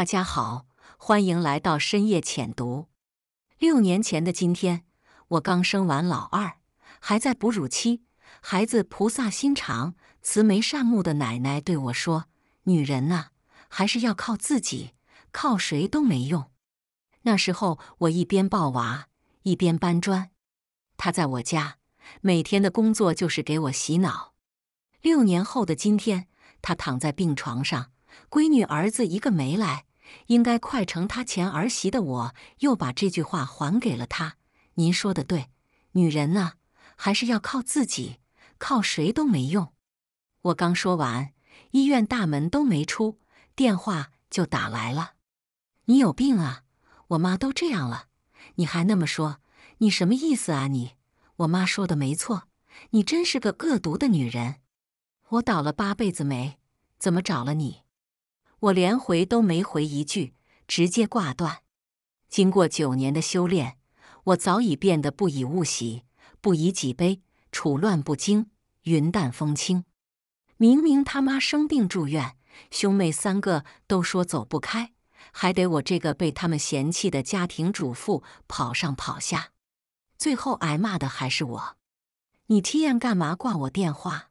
大家好，欢迎来到深夜浅读。六年前的今天，我刚生完老二，还在哺乳期。孩子菩萨心肠、慈眉善目的奶奶对我说：“女人啊，还是要靠自己，靠谁都没用。”那时候我一边抱娃，一边搬砖。他在我家每天的工作就是给我洗脑。六年后的今天，他躺在病床上，闺女儿子一个没来。应该快成他前儿媳的，我又把这句话还给了他。您说的对，女人啊，还是要靠自己，靠谁都没用。我刚说完，医院大门都没出，电话就打来了。你有病啊！我妈都这样了，你还那么说，你什么意思啊你？我妈说的没错，你真是个恶毒的女人。我倒了八辈子霉，怎么找了你？我连回都没回一句，直接挂断。经过九年的修炼，我早已变得不以物喜，不以己悲，处乱不惊，云淡风轻。明明他妈生病住院，兄妹三个都说走不开，还得我这个被他们嫌弃的家庭主妇跑上跑下，最后挨骂的还是我。你 TM 干嘛挂我电话？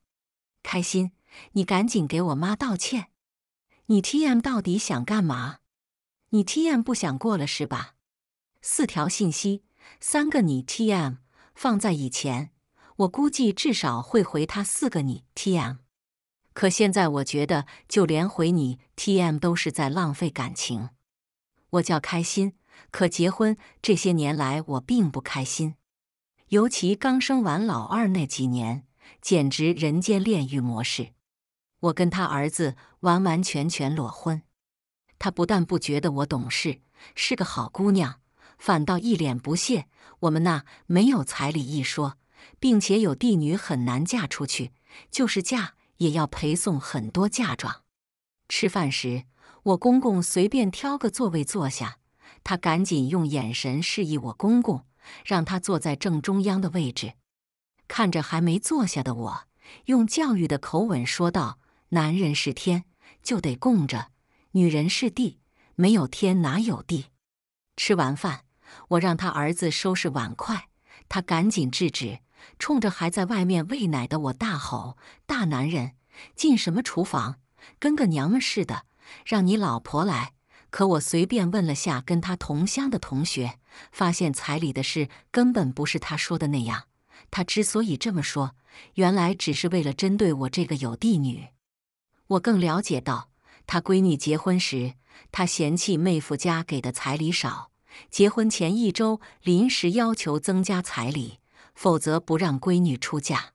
开心，你赶紧给我妈道歉。你 T M 到底想干嘛？你 T M 不想过了是吧？四条信息，三个你 T M，放在以前，我估计至少会回他四个你 T M。可现在，我觉得就连回你 T M 都是在浪费感情。我叫开心，可结婚这些年来我并不开心，尤其刚生完老二那几年，简直人间炼狱模式。我跟他儿子完完全全裸婚，他不但不觉得我懂事是个好姑娘，反倒一脸不屑。我们那没有彩礼一说，并且有嫡女很难嫁出去，就是嫁也要陪送很多嫁妆。吃饭时，我公公随便挑个座位坐下，他赶紧用眼神示意我公公，让他坐在正中央的位置。看着还没坐下的我，用教育的口吻说道。男人是天，就得供着；女人是地，没有天哪有地？吃完饭，我让他儿子收拾碗筷，他赶紧制止，冲着还在外面喂奶的我大吼：“大男人进什么厨房？跟个娘们似的！让你老婆来。”可我随便问了下跟他同乡的同学，发现彩礼的事根本不是他说的那样。他之所以这么说，原来只是为了针对我这个有地女。我更了解到，她闺女结婚时，她嫌弃妹夫家给的彩礼少，结婚前一周临时要求增加彩礼，否则不让闺女出嫁。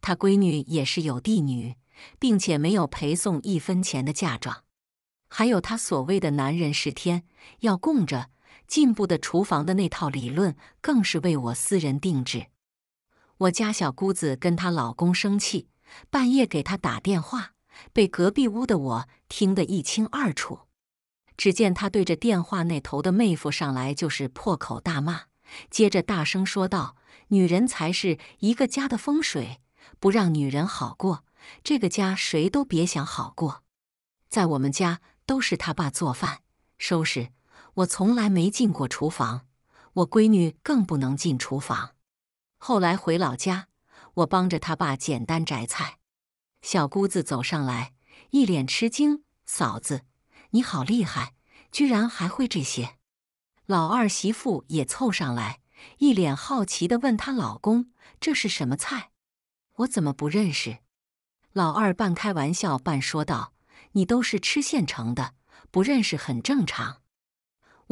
她闺女也是有地女，并且没有陪送一分钱的嫁妆。还有她所谓的“男人是天，要供着进步的厨房”的那套理论，更是为我私人定制。我家小姑子跟她老公生气，半夜给她打电话。被隔壁屋的我听得一清二楚。只见他对着电话那头的妹夫上来就是破口大骂，接着大声说道：“女人才是一个家的风水，不让女人好过，这个家谁都别想好过。”在我们家都是他爸做饭收拾，我从来没进过厨房，我闺女更不能进厨房。后来回老家，我帮着他爸简单摘菜。小姑子走上来，一脸吃惊：“嫂子，你好厉害，居然还会这些！”老二媳妇也凑上来，一脸好奇的问她老公：“这是什么菜？我怎么不认识？”老二半开玩笑半说道：“你都是吃现成的，不认识很正常。”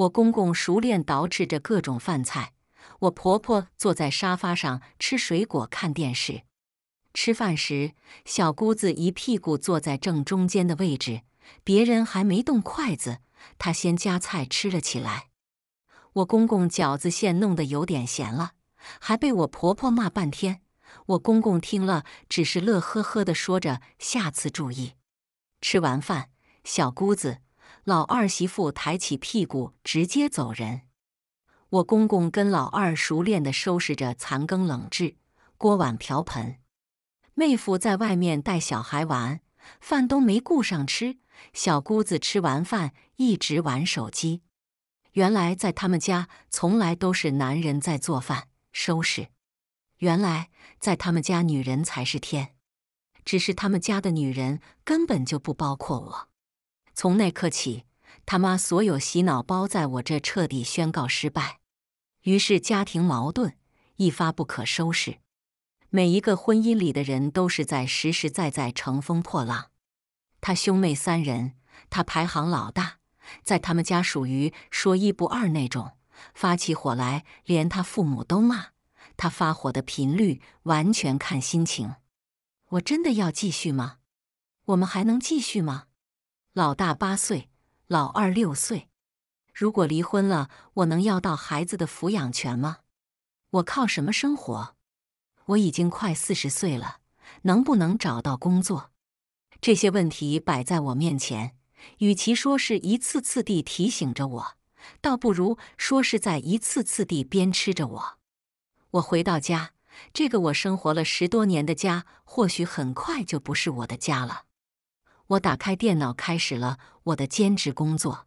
我公公熟练捯饬着各种饭菜，我婆婆坐在沙发上吃水果看电视。吃饭时，小姑子一屁股坐在正中间的位置，别人还没动筷子，她先夹菜吃了起来。我公公饺子馅弄得有点咸了，还被我婆婆骂半天。我公公听了只是乐呵呵的说着：“下次注意。”吃完饭，小姑子、老二媳妇抬起屁股直接走人。我公公跟老二熟练的收拾着残羹冷炙、锅碗瓢盆。妹夫在外面带小孩玩，饭都没顾上吃。小姑子吃完饭一直玩手机。原来在他们家，从来都是男人在做饭收拾。原来在他们家，女人才是天。只是他们家的女人根本就不包括我。从那刻起，他妈所有洗脑包在我这彻底宣告失败。于是家庭矛盾一发不可收拾。每一个婚姻里的人都是在实实在在乘风破浪。他兄妹三人，他排行老大，在他们家属于说一不二那种，发起火来连他父母都骂。他发火的频率完全看心情。我真的要继续吗？我们还能继续吗？老大八岁，老二六岁。如果离婚了，我能要到孩子的抚养权吗？我靠什么生活？我已经快四十岁了，能不能找到工作？这些问题摆在我面前，与其说是一次次地提醒着我，倒不如说是在一次次地鞭笞着我。我回到家，这个我生活了十多年的家，或许很快就不是我的家了。我打开电脑，开始了我的兼职工作。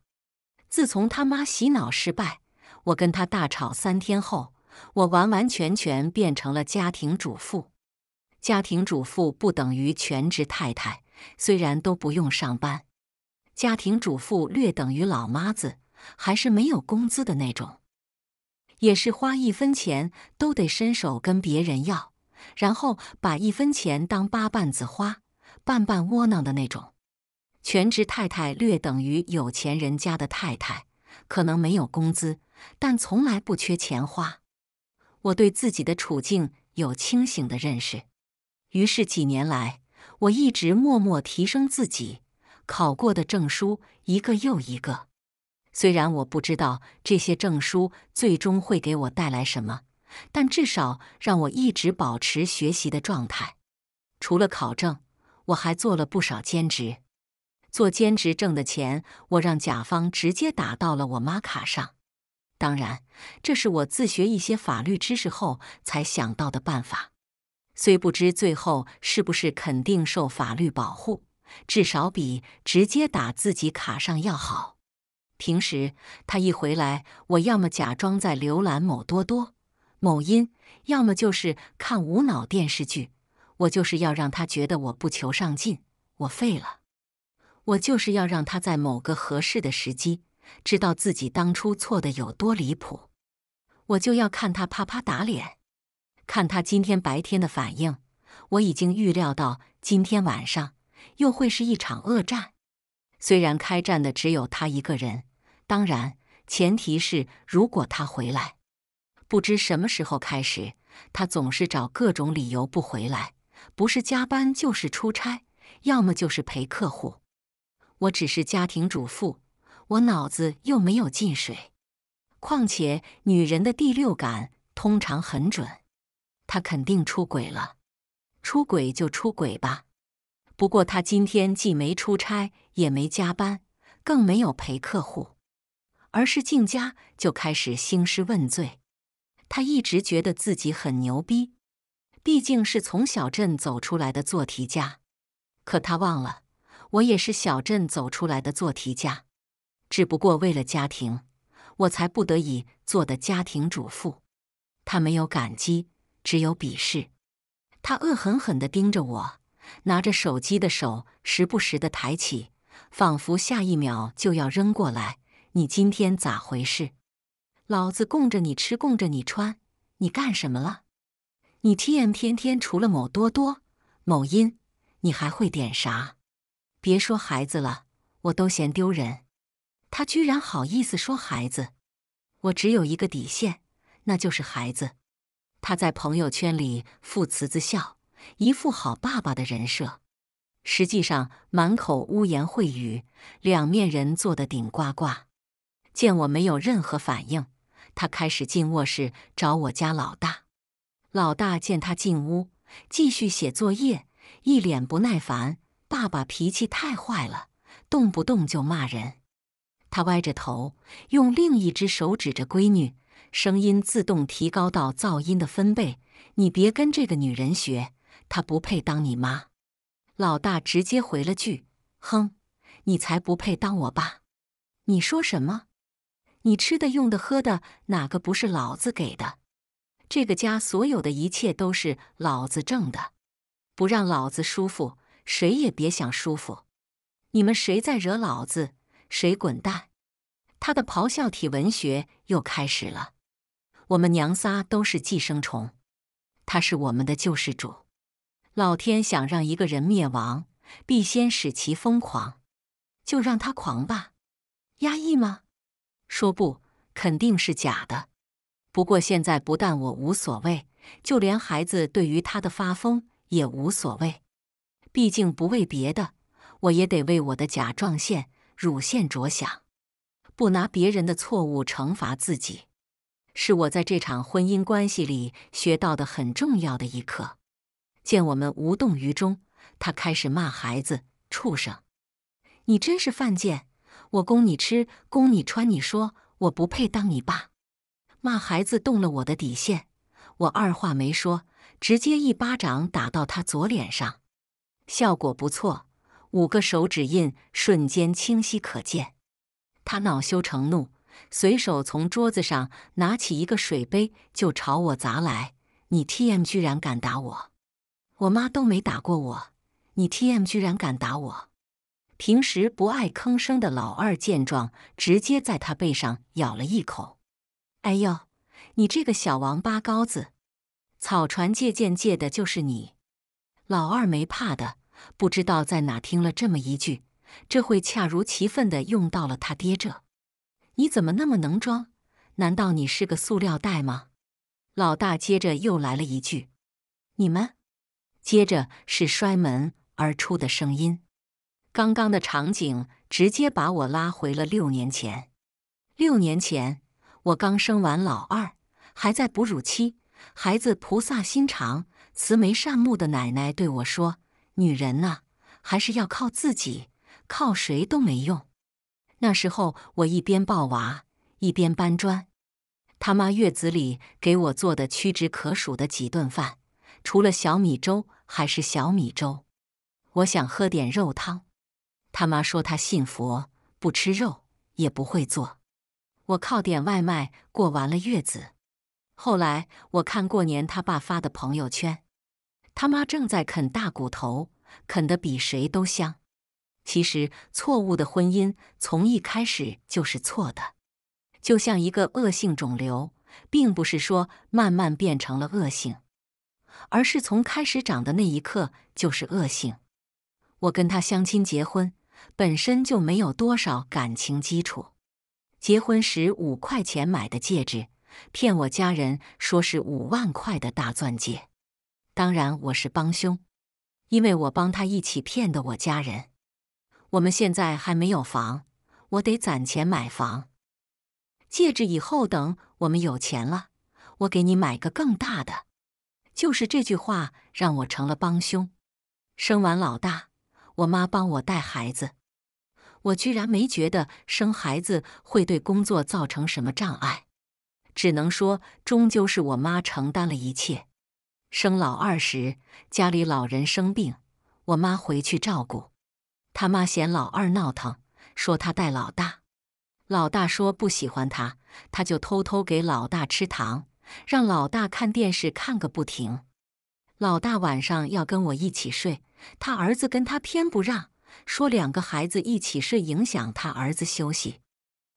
自从他妈洗脑失败，我跟他大吵三天后。我完完全全变成了家庭主妇。家庭主妇不等于全职太太，虽然都不用上班。家庭主妇略等于老妈子，还是没有工资的那种，也是花一分钱都得伸手跟别人要，然后把一分钱当八瓣子花，半半窝囊的那种。全职太太略等于有钱人家的太太，可能没有工资，但从来不缺钱花。我对自己的处境有清醒的认识，于是几年来，我一直默默提升自己，考过的证书一个又一个。虽然我不知道这些证书最终会给我带来什么，但至少让我一直保持学习的状态。除了考证，我还做了不少兼职。做兼职挣的钱，我让甲方直接打到了我妈卡上。当然，这是我自学一些法律知识后才想到的办法，虽不知最后是不是肯定受法律保护，至少比直接打自己卡上要好。平时他一回来，我要么假装在浏览某多多、某音，要么就是看无脑电视剧，我就是要让他觉得我不求上进，我废了，我就是要让他在某个合适的时机。知道自己当初错的有多离谱，我就要看他啪啪打脸，看他今天白天的反应。我已经预料到今天晚上又会是一场恶战。虽然开战的只有他一个人，当然前提是如果他回来。不知什么时候开始，他总是找各种理由不回来，不是加班就是出差，要么就是陪客户。我只是家庭主妇。我脑子又没有进水，况且女人的第六感通常很准，她肯定出轨了。出轨就出轨吧，不过她今天既没出差，也没加班，更没有陪客户，而是进家就开始兴师问罪。他一直觉得自己很牛逼，毕竟是从小镇走出来的做题家，可他忘了，我也是小镇走出来的做题家。只不过为了家庭，我才不得已做的家庭主妇。他没有感激，只有鄙视。他恶狠狠的盯着我，拿着手机的手时不时的抬起，仿佛下一秒就要扔过来。你今天咋回事？老子供着你吃，供着你穿，你干什么了？你 TM 天天除了某多多、某音，你还会点啥？别说孩子了，我都嫌丢人。他居然好意思说孩子，我只有一个底线，那就是孩子。他在朋友圈里父慈子孝，一副好爸爸的人设，实际上满口污言秽语，两面人做的顶呱呱。见我没有任何反应，他开始进卧室找我家老大。老大见他进屋，继续写作业，一脸不耐烦。爸爸脾气太坏了，动不动就骂人。他歪着头，用另一只手指着闺女，声音自动提高到噪音的分贝：“你别跟这个女人学，她不配当你妈。”老大直接回了句：“哼，你才不配当我爸！你说什么？你吃的、用的、喝的，哪个不是老子给的？这个家所有的一切都是老子挣的，不让老子舒服，谁也别想舒服！你们谁再惹老子！”谁滚蛋？他的咆哮体文学又开始了。我们娘仨都是寄生虫，他是我们的救世主。老天想让一个人灭亡，必先使其疯狂，就让他狂吧。压抑吗？说不，肯定是假的。不过现在不但我无所谓，就连孩子对于他的发疯也无所谓。毕竟不为别的，我也得为我的甲状腺。乳腺着想，不拿别人的错误惩罚自己，是我在这场婚姻关系里学到的很重要的一课。见我们无动于衷，他开始骂孩子：“畜生，你真是犯贱！我供你吃，供你穿，你说我不配当你爸？”骂孩子动了我的底线，我二话没说，直接一巴掌打到他左脸上，效果不错。五个手指印瞬间清晰可见，他恼羞成怒，随手从桌子上拿起一个水杯就朝我砸来。你 T M 居然敢打我！我妈都没打过我，你 T M 居然敢打我！平时不爱吭声的老二见状，直接在他背上咬了一口。哎呦，你这个小王八羔子！草船借箭借的就是你！老二没怕的。不知道在哪听了这么一句，这会恰如其分的用到了他爹这。你怎么那么能装？难道你是个塑料袋吗？老大接着又来了一句：“你们。”接着是摔门而出的声音。刚刚的场景直接把我拉回了六年前。六年前，我刚生完老二，还在哺乳期。孩子菩萨心肠、慈眉善目的奶奶对我说。女人呐，还是要靠自己，靠谁都没用。那时候我一边抱娃一边搬砖，他妈月子里给我做的屈指可数的几顿饭，除了小米粥还是小米粥。我想喝点肉汤，他妈说他信佛不吃肉，也不会做。我靠点外卖过完了月子。后来我看过年他爸发的朋友圈。他妈正在啃大骨头，啃得比谁都香。其实错误的婚姻从一开始就是错的，就像一个恶性肿瘤，并不是说慢慢变成了恶性，而是从开始长的那一刻就是恶性。我跟他相亲结婚，本身就没有多少感情基础。结婚时五块钱买的戒指，骗我家人说是五万块的大钻戒。当然我是帮凶，因为我帮他一起骗的我家人。我们现在还没有房，我得攒钱买房。戒指以后等我们有钱了，我给你买个更大的。就是这句话让我成了帮凶。生完老大，我妈帮我带孩子，我居然没觉得生孩子会对工作造成什么障碍。只能说，终究是我妈承担了一切。生老二时，家里老人生病，我妈回去照顾。他妈嫌老二闹腾，说他带老大。老大说不喜欢他，他就偷偷给老大吃糖，让老大看电视看个不停。老大晚上要跟我一起睡，他儿子跟他偏不让，说两个孩子一起睡影响他儿子休息。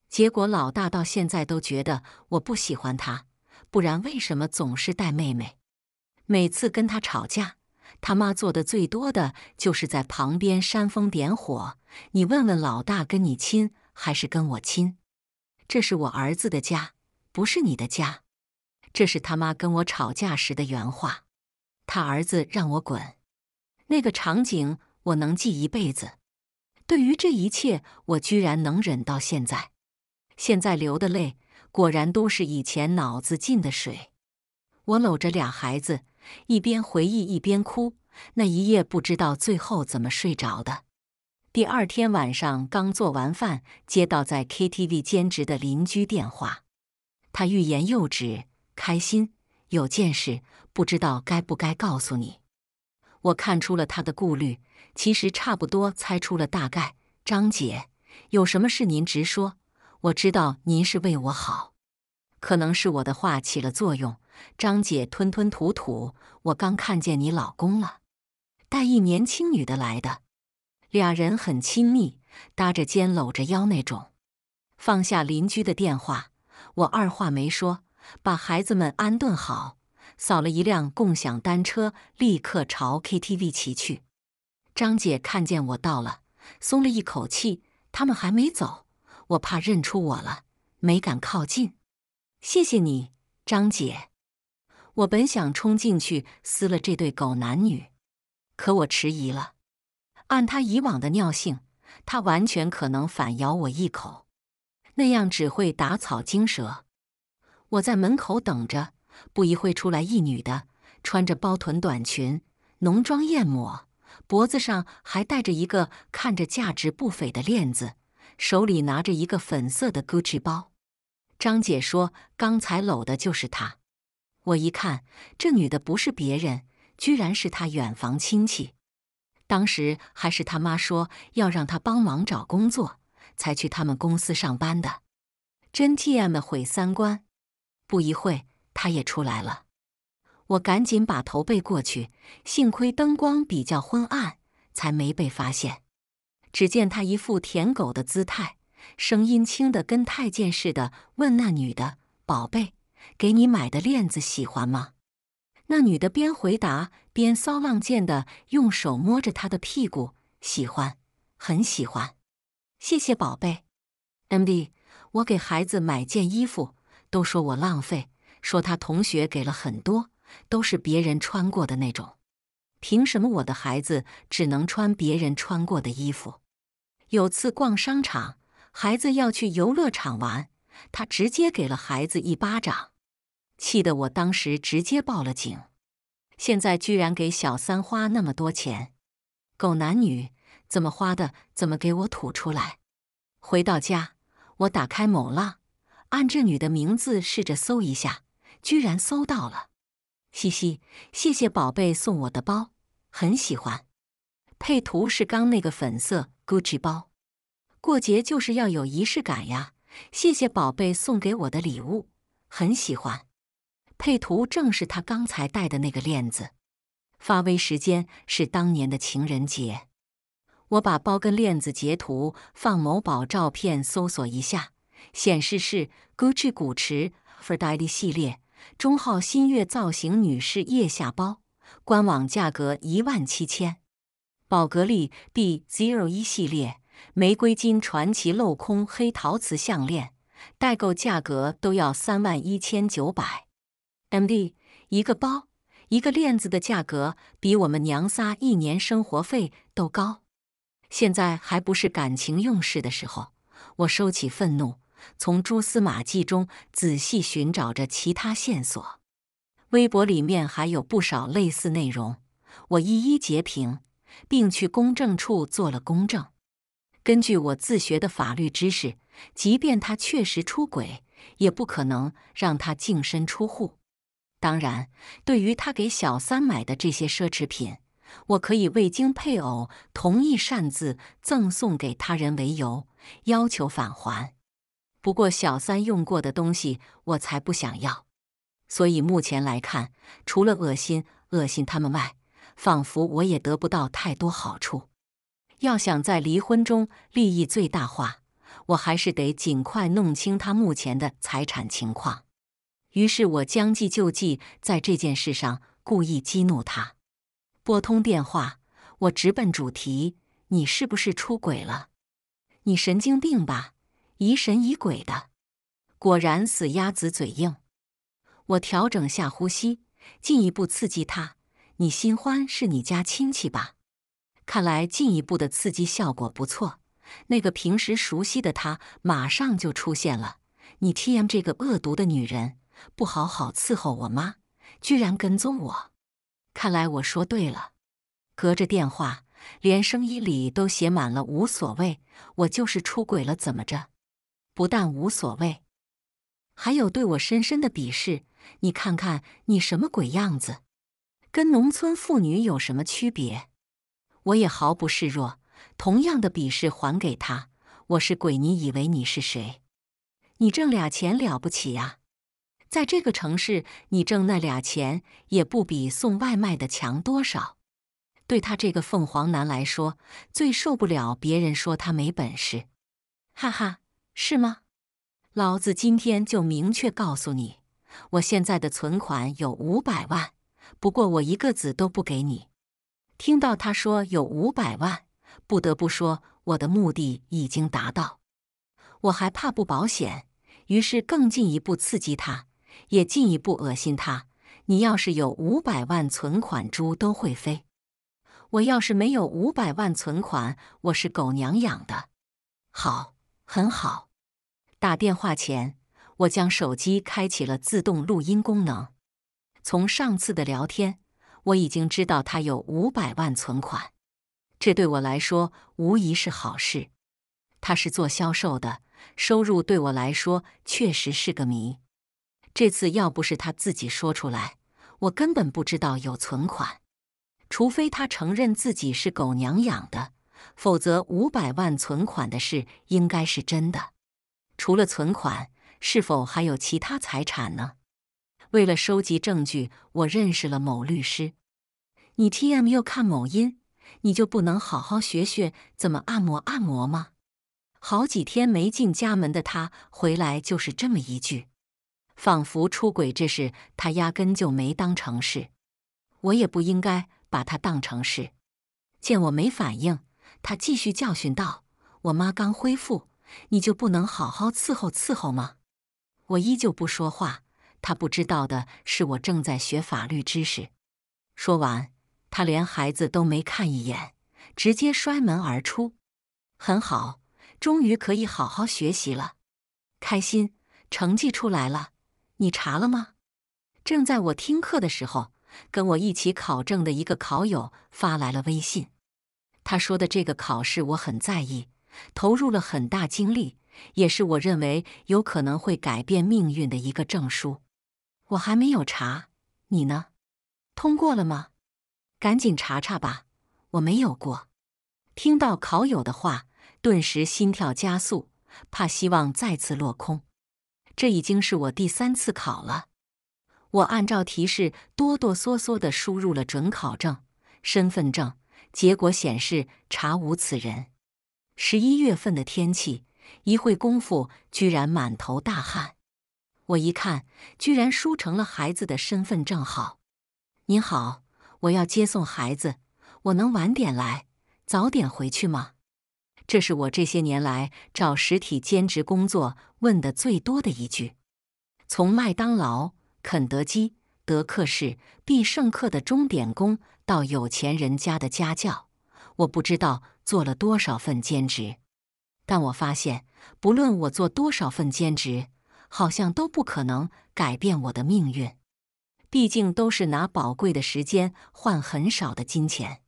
结果老大到现在都觉得我不喜欢他，不然为什么总是带妹妹？每次跟他吵架，他妈做的最多的就是在旁边煽风点火。你问问老大，跟你亲还是跟我亲？这是我儿子的家，不是你的家。这是他妈跟我吵架时的原话。他儿子让我滚，那个场景我能记一辈子。对于这一切，我居然能忍到现在。现在流的泪，果然都是以前脑子进的水。我搂着俩孩子。一边回忆一边哭，那一夜不知道最后怎么睡着的。第二天晚上刚做完饭，接到在 KTV 兼职的邻居电话，他欲言又止，开心有件事，不知道该不该告诉你。我看出了他的顾虑，其实差不多猜出了大概。张姐，有什么事您直说，我知道您是为我好。可能是我的话起了作用，张姐吞吞吐吐。我刚看见你老公了，带一年轻女的来的，俩人很亲密，搭着肩搂着腰那种。放下邻居的电话，我二话没说，把孩子们安顿好，扫了一辆共享单车，立刻朝 KTV 骑去。张姐看见我到了，松了一口气，他们还没走，我怕认出我了，没敢靠近。谢谢你，张姐。我本想冲进去撕了这对狗男女，可我迟疑了。按他以往的尿性，他完全可能反咬我一口，那样只会打草惊蛇。我在门口等着，不一会出来一女的，穿着包臀短裙，浓妆艳抹，脖子上还戴着一个看着价值不菲的链子，手里拿着一个粉色的 Gucci 包。张姐说：“刚才搂的就是他。”我一看，这女的不是别人，居然是他远房亲戚。当时还是他妈说要让他帮忙找工作，才去他们公司上班的。真 TM 毁三观！不一会她他也出来了，我赶紧把头背过去，幸亏灯光比较昏暗，才没被发现。只见他一副舔狗的姿态。声音轻的跟太监似的，问那女的：“宝贝，给你买的链子喜欢吗？”那女的边回答边骚浪贱的用手摸着他的屁股：“喜欢，很喜欢，谢谢宝贝。”“M D，我给孩子买件衣服，都说我浪费，说他同学给了很多，都是别人穿过的那种，凭什么我的孩子只能穿别人穿过的衣服？”有次逛商场。孩子要去游乐场玩，他直接给了孩子一巴掌，气得我当时直接报了警。现在居然给小三花那么多钱，狗男女怎么花的？怎么给我吐出来？回到家，我打开某浪，按这女的名字试着搜一下，居然搜到了，嘻嘻，谢谢宝贝送我的包，很喜欢。配图是刚那个粉色 GUCCI 包。过节就是要有仪式感呀！谢谢宝贝送给我的礼物，很喜欢。配图正是他刚才戴的那个链子。发微时间是当年的情人节。我把包跟链子截图放某宝照片搜索一下，显示是 Gucci 古驰 Ferdin 系列中号新月造型女士腋下包，官网价格一万七千。宝格丽 B Zero 一系列。玫瑰金传奇镂空黑陶瓷项链，代购价格都要三万一千九百，M D 一个包一个链子的价格比我们娘仨一年生活费都高。现在还不是感情用事的时候，我收起愤怒，从蛛丝马迹中仔细寻找着其他线索。微博里面还有不少类似内容，我一一截屏，并去公证处做了公证。根据我自学的法律知识，即便他确实出轨，也不可能让他净身出户。当然，对于他给小三买的这些奢侈品，我可以未经配偶同意擅自赠送给他人为由要求返还。不过，小三用过的东西我才不想要。所以，目前来看，除了恶心恶心他们外，仿佛我也得不到太多好处。要想在离婚中利益最大化，我还是得尽快弄清他目前的财产情况。于是我将计就计，在这件事上故意激怒他。拨通电话，我直奔主题：“你是不是出轨了？你神经病吧？疑神疑鬼的。”果然，死鸭子嘴硬。我调整下呼吸，进一步刺激他：“你新欢是你家亲戚吧？”看来进一步的刺激效果不错。那个平时熟悉的他马上就出现了。你 TM 这个恶毒的女人，不好好伺候我妈，居然跟踪我！看来我说对了。隔着电话，连声音里都写满了无所谓。我就是出轨了，怎么着？不但无所谓，还有对我深深的鄙视。你看看你什么鬼样子，跟农村妇女有什么区别？我也毫不示弱，同样的鄙视还给他。我是鬼，你以为你是谁？你挣俩钱了不起呀？在这个城市，你挣那俩钱也不比送外卖的强多少。对他这个凤凰男来说，最受不了别人说他没本事。哈哈，是吗？老子今天就明确告诉你，我现在的存款有五百万，不过我一个子都不给你。听到他说有五百万，不得不说我的目的已经达到。我还怕不保险，于是更进一步刺激他，也进一步恶心他。你要是有五百万存款，猪都会飞。我要是没有五百万存款，我是狗娘养的。好，很好。打电话前，我将手机开启了自动录音功能。从上次的聊天。我已经知道他有五百万存款，这对我来说无疑是好事。他是做销售的，收入对我来说确实是个谜。这次要不是他自己说出来，我根本不知道有存款。除非他承认自己是狗娘养的，否则五百万存款的事应该是真的。除了存款，是否还有其他财产呢？为了收集证据，我认识了某律师。你 TM 又看某音，你就不能好好学学怎么按摩按摩吗？好几天没进家门的他回来就是这么一句，仿佛出轨这事他压根就没当成事。我也不应该把他当成事。见我没反应，他继续教训道：“我妈刚恢复，你就不能好好伺候伺候吗？”我依旧不说话。他不知道的是，我正在学法律知识。说完，他连孩子都没看一眼，直接摔门而出。很好，终于可以好好学习了。开心，成绩出来了，你查了吗？正在我听课的时候，跟我一起考证的一个考友发来了微信。他说的这个考试我很在意，投入了很大精力，也是我认为有可能会改变命运的一个证书。我还没有查，你呢？通过了吗？赶紧查查吧！我没有过。听到考友的话，顿时心跳加速，怕希望再次落空。这已经是我第三次考了。我按照提示哆哆嗦嗦的输入了准考证、身份证，结果显示查无此人。十一月份的天气，一会功夫居然满头大汗。我一看，居然输成了孩子的身份证号。您好，我要接送孩子，我能晚点来，早点回去吗？这是我这些年来找实体兼职工作问的最多的一句。从麦当劳、肯德基、德克士、必胜客的钟点工，到有钱人家的家教，我不知道做了多少份兼职。但我发现，不论我做多少份兼职。好像都不可能改变我的命运，毕竟都是拿宝贵的时间换很少的金钱，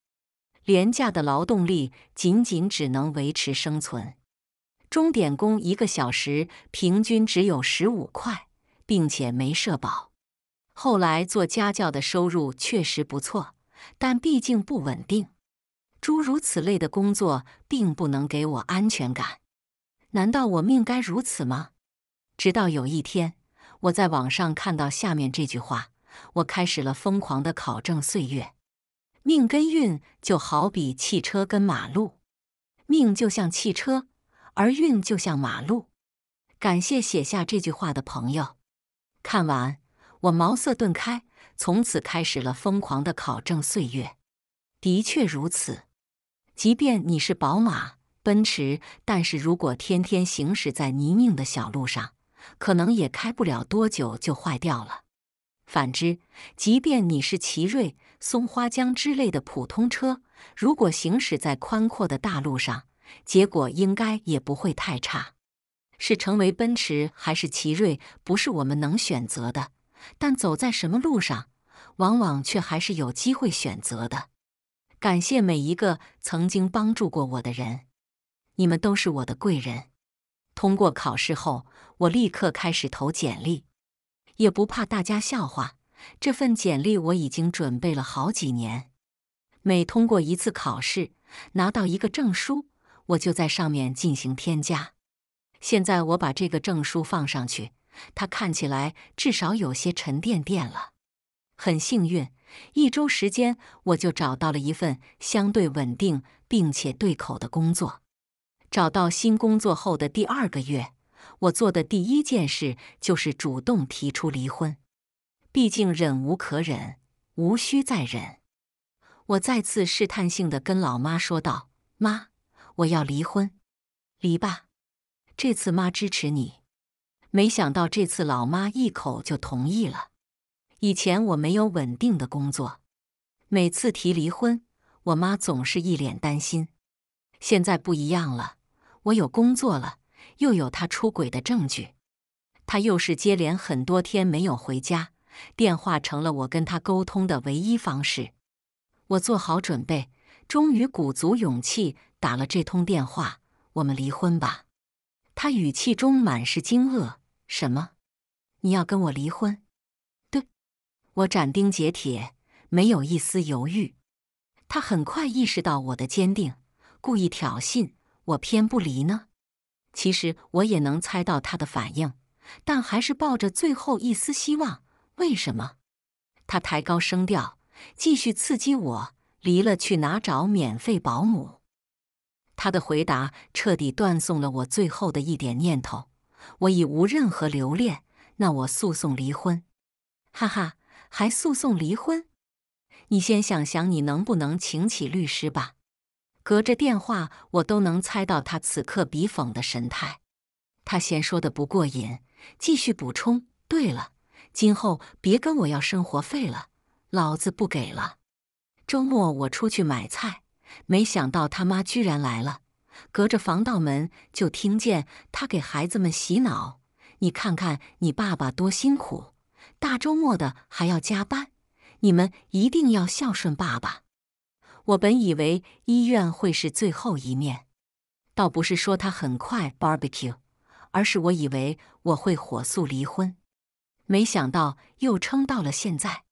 廉价的劳动力仅仅只能维持生存。钟点工一个小时平均只有十五块，并且没社保。后来做家教的收入确实不错，但毕竟不稳定。诸如此类的工作并不能给我安全感。难道我命该如此吗？直到有一天，我在网上看到下面这句话，我开始了疯狂的考证。岁月、命跟运就好比汽车跟马路，命就像汽车，而运就像马路。感谢写下这句话的朋友，看完我茅塞顿开，从此开始了疯狂的考证。岁月，的确如此。即便你是宝马、奔驰，但是如果天天行驶在泥泞的小路上，可能也开不了多久就坏掉了。反之，即便你是奇瑞、松花江之类的普通车，如果行驶在宽阔的大路上，结果应该也不会太差。是成为奔驰还是奇瑞，不是我们能选择的，但走在什么路上，往往却还是有机会选择的。感谢每一个曾经帮助过我的人，你们都是我的贵人。通过考试后，我立刻开始投简历，也不怕大家笑话。这份简历我已经准备了好几年，每通过一次考试，拿到一个证书，我就在上面进行添加。现在我把这个证书放上去，它看起来至少有些沉甸甸了。很幸运，一周时间我就找到了一份相对稳定并且对口的工作。找到新工作后的第二个月，我做的第一件事就是主动提出离婚。毕竟忍无可忍，无需再忍。我再次试探性的跟老妈说道：“妈，我要离婚，离吧。这次妈支持你。”没想到这次老妈一口就同意了。以前我没有稳定的工作，每次提离婚，我妈总是一脸担心。现在不一样了。我有工作了，又有他出轨的证据，他又是接连很多天没有回家，电话成了我跟他沟通的唯一方式。我做好准备，终于鼓足勇气打了这通电话。我们离婚吧。他语气中满是惊愕：“什么？你要跟我离婚？”对，我斩钉截铁，没有一丝犹豫。他很快意识到我的坚定，故意挑衅。我偏不离呢，其实我也能猜到他的反应，但还是抱着最后一丝希望。为什么？他抬高声调，继续刺激我：“离了去哪找免费保姆？”他的回答彻底断送了我最后的一点念头。我已无任何留恋，那我诉讼离婚。哈哈，还诉讼离婚？你先想想，你能不能请起律师吧？隔着电话，我都能猜到他此刻鄙讽的神态。他先说的不过瘾，继续补充：“对了，今后别跟我要生活费了，老子不给了。”周末我出去买菜，没想到他妈居然来了，隔着防盗门就听见他给孩子们洗脑：“你看看你爸爸多辛苦，大周末的还要加班，你们一定要孝顺爸爸。”我本以为医院会是最后一面，倒不是说他很快 barbecue，而是我以为我会火速离婚，没想到又撑到了现在。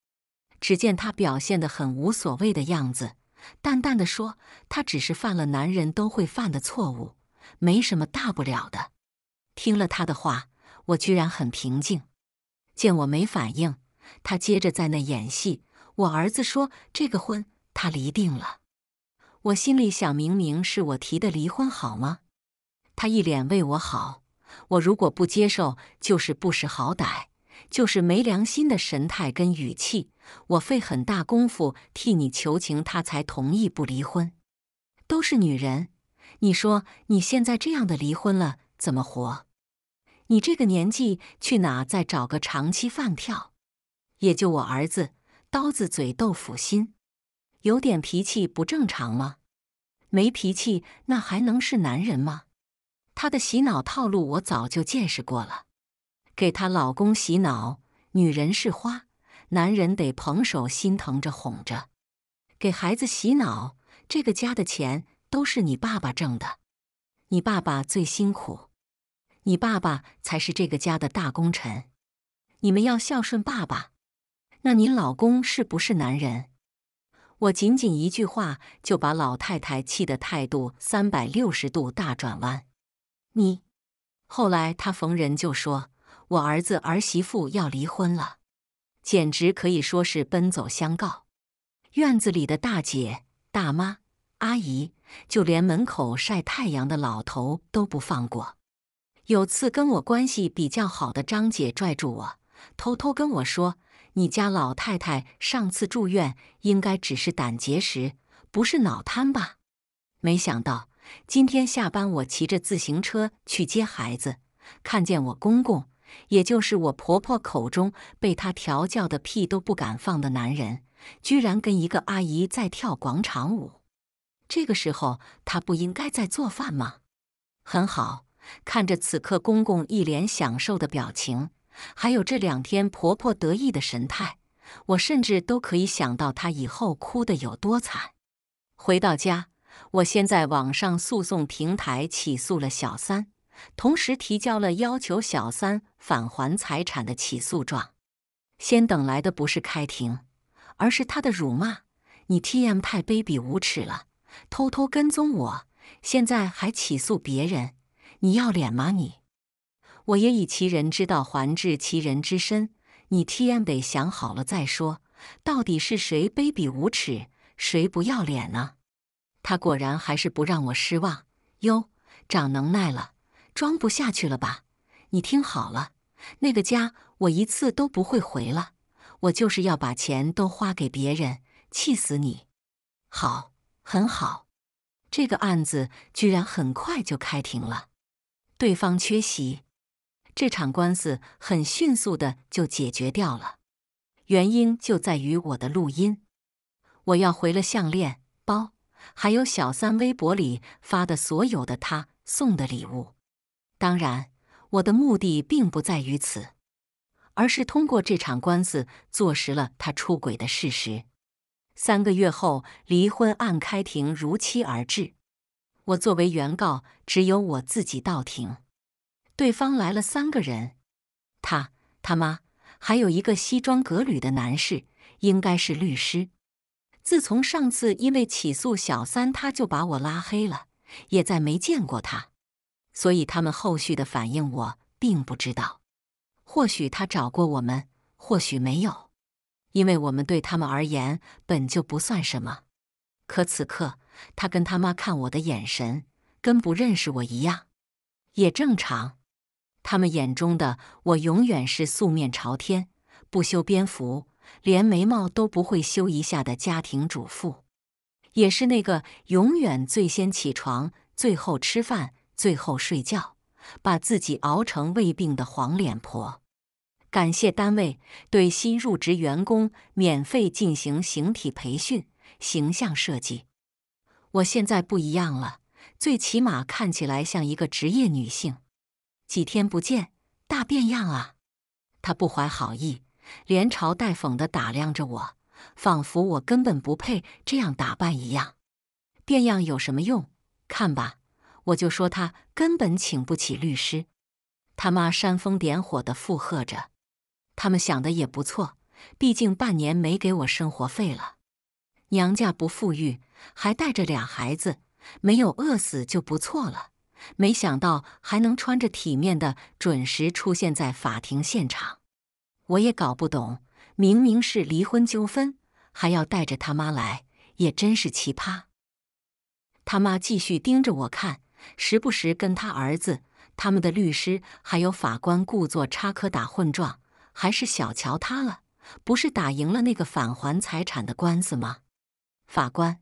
只见他表现得很无所谓的样子，淡淡的说：“他只是犯了男人都会犯的错误，没什么大不了的。”听了他的话，我居然很平静。见我没反应，他接着在那演戏。我儿子说：“这个婚。”他离定了，我心里想，明明是我提的离婚，好吗？他一脸为我好，我如果不接受，就是不识好歹，就是没良心的神态跟语气。我费很大功夫替你求情，他才同意不离婚。都是女人，你说你现在这样的离婚了怎么活？你这个年纪去哪再找个长期饭票？也就我儿子，刀子嘴豆腐心。有点脾气不正常吗？没脾气那还能是男人吗？他的洗脑套路我早就见识过了。给她老公洗脑，女人是花，男人得捧手心疼着哄着。给孩子洗脑，这个家的钱都是你爸爸挣的，你爸爸最辛苦，你爸爸才是这个家的大功臣，你们要孝顺爸爸。那你老公是不是男人？我仅仅一句话就把老太太气的态度三百六十度大转弯。你，后来她逢人就说我儿子儿媳妇要离婚了，简直可以说是奔走相告。院子里的大姐、大妈、阿姨，就连门口晒太阳的老头都不放过。有次跟我关系比较好的张姐拽住我，偷偷跟我说。你家老太太上次住院，应该只是胆结石，不是脑瘫吧？没想到今天下班，我骑着自行车去接孩子，看见我公公，也就是我婆婆口中被她调教的屁都不敢放的男人，居然跟一个阿姨在跳广场舞。这个时候，他不应该在做饭吗？很好，看着此刻公公一脸享受的表情。还有这两天婆婆得意的神态，我甚至都可以想到她以后哭的有多惨。回到家，我先在网上诉讼平台起诉了小三，同时提交了要求小三返还财产的起诉状。先等来的不是开庭，而是他的辱骂：“你 TM 太卑鄙无耻了，偷偷跟踪我，现在还起诉别人，你要脸吗你？”我也以其人之道还治其人之身，你 T M 得想好了再说。到底是谁卑鄙无耻，谁不要脸呢？他果然还是不让我失望哟，长能耐了，装不下去了吧？你听好了，那个家我一次都不会回了，我就是要把钱都花给别人，气死你！好，很好，这个案子居然很快就开庭了，对方缺席。这场官司很迅速的就解决掉了，原因就在于我的录音。我要回了项链、包，还有小三微博里发的所有的他送的礼物。当然，我的目的并不在于此，而是通过这场官司坐实了他出轨的事实。三个月后，离婚案开庭如期而至，我作为原告，只有我自己到庭。对方来了三个人，他他妈还有一个西装革履的男士，应该是律师。自从上次因为起诉小三，他就把我拉黑了，也再没见过他。所以他们后续的反应我并不知道。或许他找过我们，或许没有，因为我们对他们而言本就不算什么。可此刻他跟他妈看我的眼神，跟不认识我一样，也正常。他们眼中的我，永远是素面朝天、不修边幅，连眉毛都不会修一下的家庭主妇，也是那个永远最先起床、最后吃饭、最后睡觉，把自己熬成胃病的黄脸婆。感谢单位对新入职员工免费进行形体培训、形象设计。我现在不一样了，最起码看起来像一个职业女性。几天不见，大变样啊！他不怀好意，连嘲带讽地打量着我，仿佛我根本不配这样打扮一样。变样有什么用？看吧，我就说他根本请不起律师。他妈煽风点火地附和着，他们想的也不错，毕竟半年没给我生活费了，娘家不富裕，还带着俩孩子，没有饿死就不错了。没想到还能穿着体面的准时出现在法庭现场，我也搞不懂，明明是离婚纠纷，还要带着他妈来，也真是奇葩。他妈继续盯着我看，时不时跟他儿子、他们的律师还有法官故作插科打诨状，还是小瞧他了？不是打赢了那个返还财产的官司吗？法官。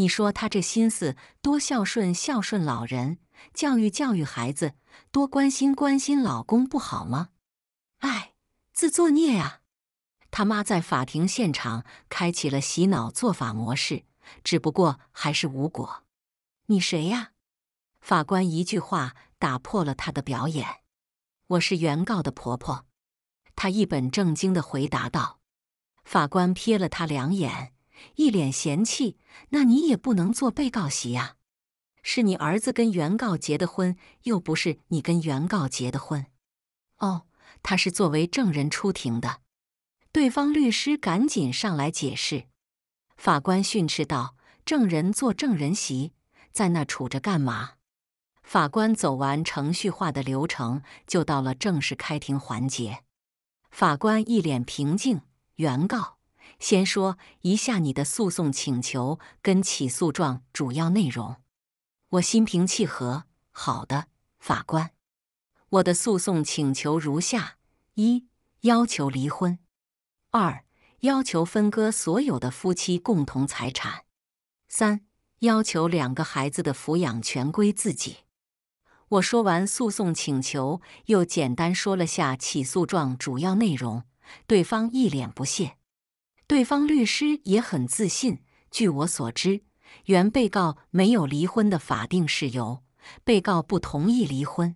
你说他这心思多孝顺，孝顺老人，教育教育孩子，多关心关心老公，不好吗？哎，自作孽呀！他妈在法庭现场开启了洗脑做法模式，只不过还是无果。你谁呀？法官一句话打破了他的表演。我是原告的婆婆。她一本正经的回答道。法官瞥了她两眼。一脸嫌弃，那你也不能坐被告席呀！是你儿子跟原告结的婚，又不是你跟原告结的婚。哦，他是作为证人出庭的。对方律师赶紧上来解释。法官训斥道：“证人坐证人席，在那杵着干嘛？”法官走完程序化的流程，就到了正式开庭环节。法官一脸平静，原告。先说一下你的诉讼请求跟起诉状主要内容。我心平气和。好的，法官，我的诉讼请求如下：一、要求离婚；二、要求分割所有的夫妻共同财产；三、要求两个孩子的抚养权归自己。我说完诉讼请求，又简单说了下起诉状主要内容。对方一脸不屑。对方律师也很自信。据我所知，原被告没有离婚的法定事由，被告不同意离婚。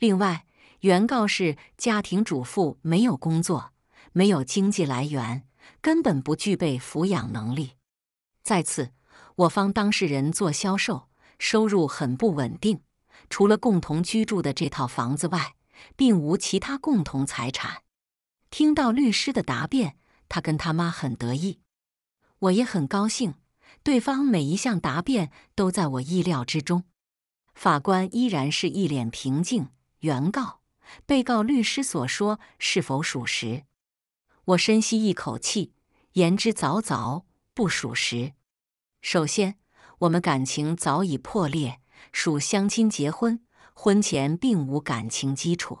另外，原告是家庭主妇，没有工作，没有经济来源，根本不具备抚养能力。再次，我方当事人做销售，收入很不稳定，除了共同居住的这套房子外，并无其他共同财产。听到律师的答辩。他跟他妈很得意，我也很高兴。对方每一项答辩都在我意料之中。法官依然是一脸平静。原告、被告律师所说是否属实？我深吸一口气，言之凿凿，不属实。首先，我们感情早已破裂，属相亲结婚，婚前并无感情基础，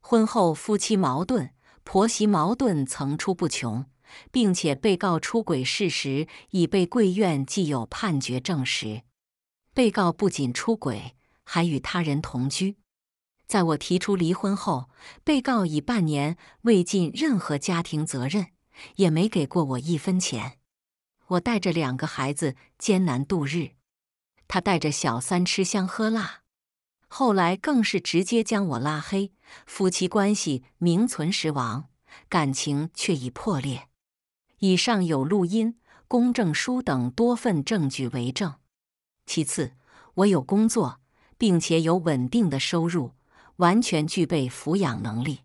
婚后夫妻矛盾。婆媳矛盾层出不穷，并且被告出轨事实已被贵院既有判决证实。被告不仅出轨，还与他人同居。在我提出离婚后，被告已半年未尽任何家庭责任，也没给过我一分钱。我带着两个孩子艰难度日，他带着小三吃香喝辣。后来更是直接将我拉黑，夫妻关系名存实亡，感情却已破裂。以上有录音、公证书等多份证据为证。其次，我有工作，并且有稳定的收入，完全具备抚养能力。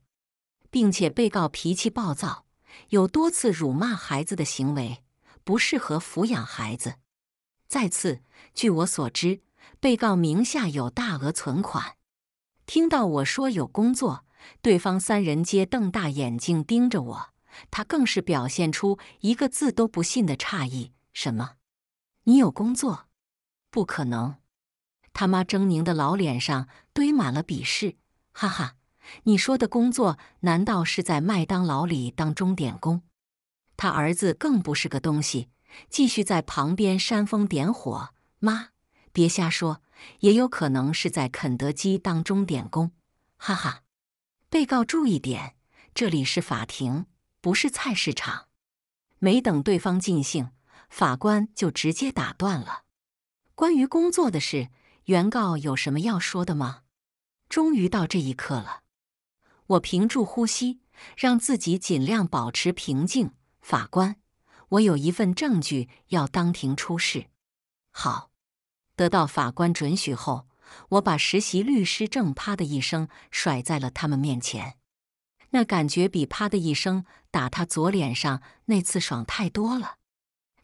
并且被告脾气暴躁，有多次辱骂孩子的行为，不适合抚养孩子。再次，据我所知。被告名下有大额存款。听到我说有工作，对方三人皆瞪大眼睛盯着我，他更是表现出一个字都不信的诧异：“什么？你有工作？不可能！”他妈狰狞的老脸上堆满了鄙视。哈哈，你说的工作难道是在麦当劳里当钟点工？他儿子更不是个东西，继续在旁边煽风点火。妈！别瞎说，也有可能是在肯德基当钟点工，哈哈！被告注意点，这里是法庭，不是菜市场。没等对方尽兴，法官就直接打断了。关于工作的事，原告有什么要说的吗？终于到这一刻了，我屏住呼吸，让自己尽量保持平静。法官，我有一份证据要当庭出示。好。得到法官准许后，我把实习律师证“啪”的一声甩在了他们面前，那感觉比“啪”的一声打他左脸上那次爽太多了。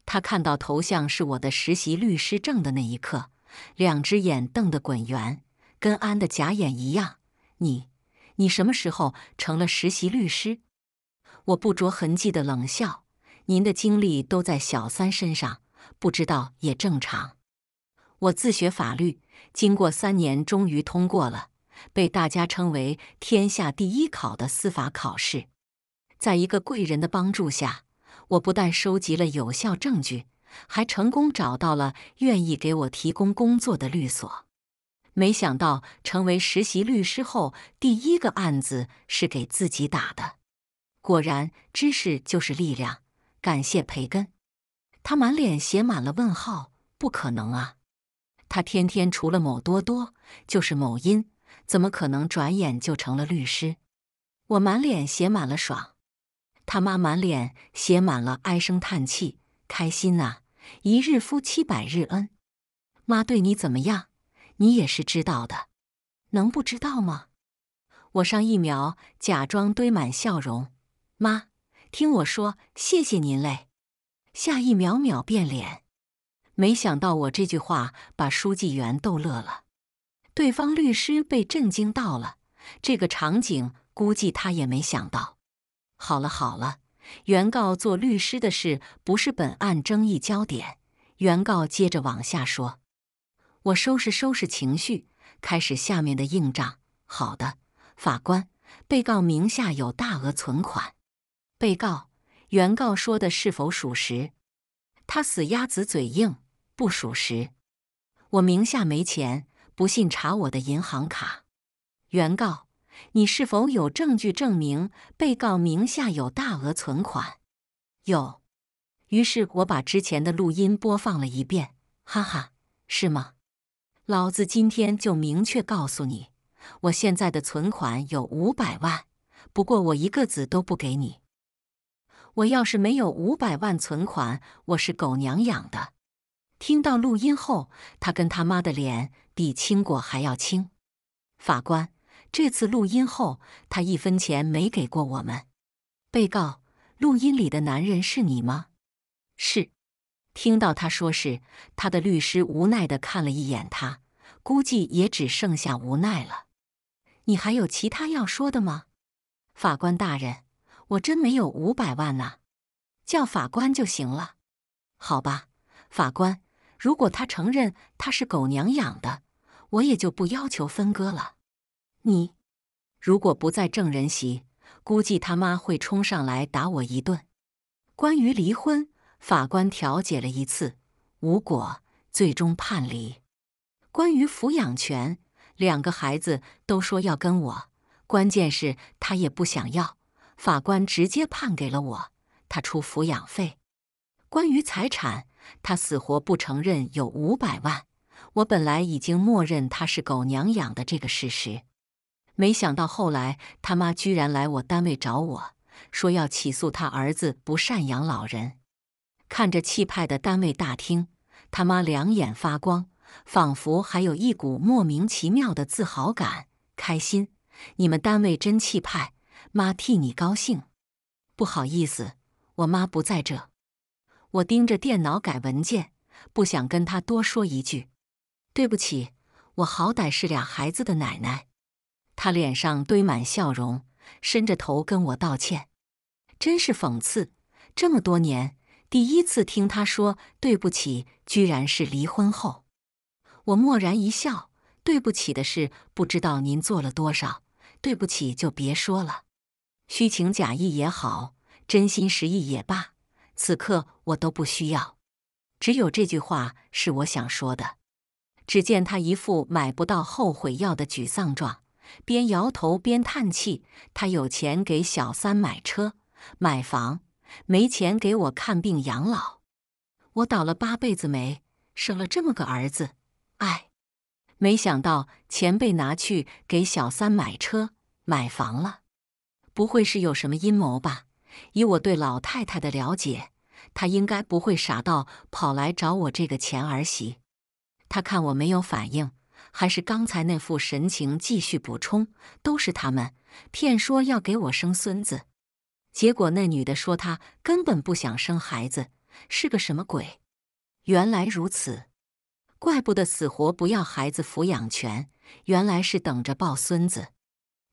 他看到头像是我的实习律师证的那一刻，两只眼瞪得滚圆，跟安的假眼一样。你，你什么时候成了实习律师？我不着痕迹的冷笑。您的精力都在小三身上，不知道也正常。我自学法律，经过三年，终于通过了被大家称为“天下第一考”的司法考试。在一个贵人的帮助下，我不但收集了有效证据，还成功找到了愿意给我提供工作的律所。没想到，成为实习律师后，第一个案子是给自己打的。果然，知识就是力量。感谢培根，他满脸写满了问号，不可能啊！他天天除了某多多就是某音，怎么可能转眼就成了律师？我满脸写满了爽，他妈满脸写满了唉声叹气，开心呐！一日夫妻百日恩，妈对你怎么样？你也是知道的，能不知道吗？我上一秒假装堆满笑容，妈，听我说，谢谢您嘞。下一秒秒变脸。没想到我这句话把书记员逗乐了，对方律师被震惊到了，这个场景估计他也没想到。好了好了，原告做律师的事不是本案争议焦点，原告接着往下说。我收拾收拾情绪，开始下面的硬仗。好的，法官，被告名下有大额存款。被告，原告说的是否属实？他死鸭子嘴硬。不属实，我名下没钱，不信查我的银行卡。原告，你是否有证据证明被告名下有大额存款？有。于是我把之前的录音播放了一遍，哈哈，是吗？老子今天就明确告诉你，我现在的存款有五百万，不过我一个子都不给你。我要是没有五百万存款，我是狗娘养的。听到录音后，他跟他妈的脸比青果还要青。法官，这次录音后，他一分钱没给过我们。被告，录音里的男人是你吗？是。听到他说是，他的律师无奈地看了一眼他，估计也只剩下无奈了。你还有其他要说的吗？法官大人，我真没有五百万啊，叫法官就行了。好吧，法官。如果他承认他是狗娘养的，我也就不要求分割了。你如果不在证人席，估计他妈会冲上来打我一顿。关于离婚，法官调解了一次无果，最终判离。关于抚养权，两个孩子都说要跟我，关键是他也不想要，法官直接判给了我，他出抚养费。关于财产。他死活不承认有五百万，我本来已经默认他是狗娘养的这个事实，没想到后来他妈居然来我单位找我说要起诉他儿子不赡养老人。看着气派的单位大厅，他妈两眼发光，仿佛还有一股莫名其妙的自豪感。开心，你们单位真气派，妈替你高兴。不好意思，我妈不在这。我盯着电脑改文件，不想跟他多说一句。对不起，我好歹是俩孩子的奶奶。他脸上堆满笑容，伸着头跟我道歉。真是讽刺，这么多年第一次听他说对不起，居然是离婚后。我蓦然一笑：“对不起的事，不知道您做了多少。对不起就别说了，虚情假意也好，真心实意也罢。”此刻我都不需要，只有这句话是我想说的。只见他一副买不到后悔药的沮丧状，边摇头边叹气。他有钱给小三买车买房，没钱给我看病养老。我倒了八辈子霉，生了这么个儿子，哎，没想到钱被拿去给小三买车买房了。不会是有什么阴谋吧？以我对老太太的了解。他应该不会傻到跑来找我这个前儿媳。他看我没有反应，还是刚才那副神情，继续补充：“都是他们骗说要给我生孙子，结果那女的说她根本不想生孩子，是个什么鬼？”原来如此，怪不得死活不要孩子抚养权，原来是等着抱孙子。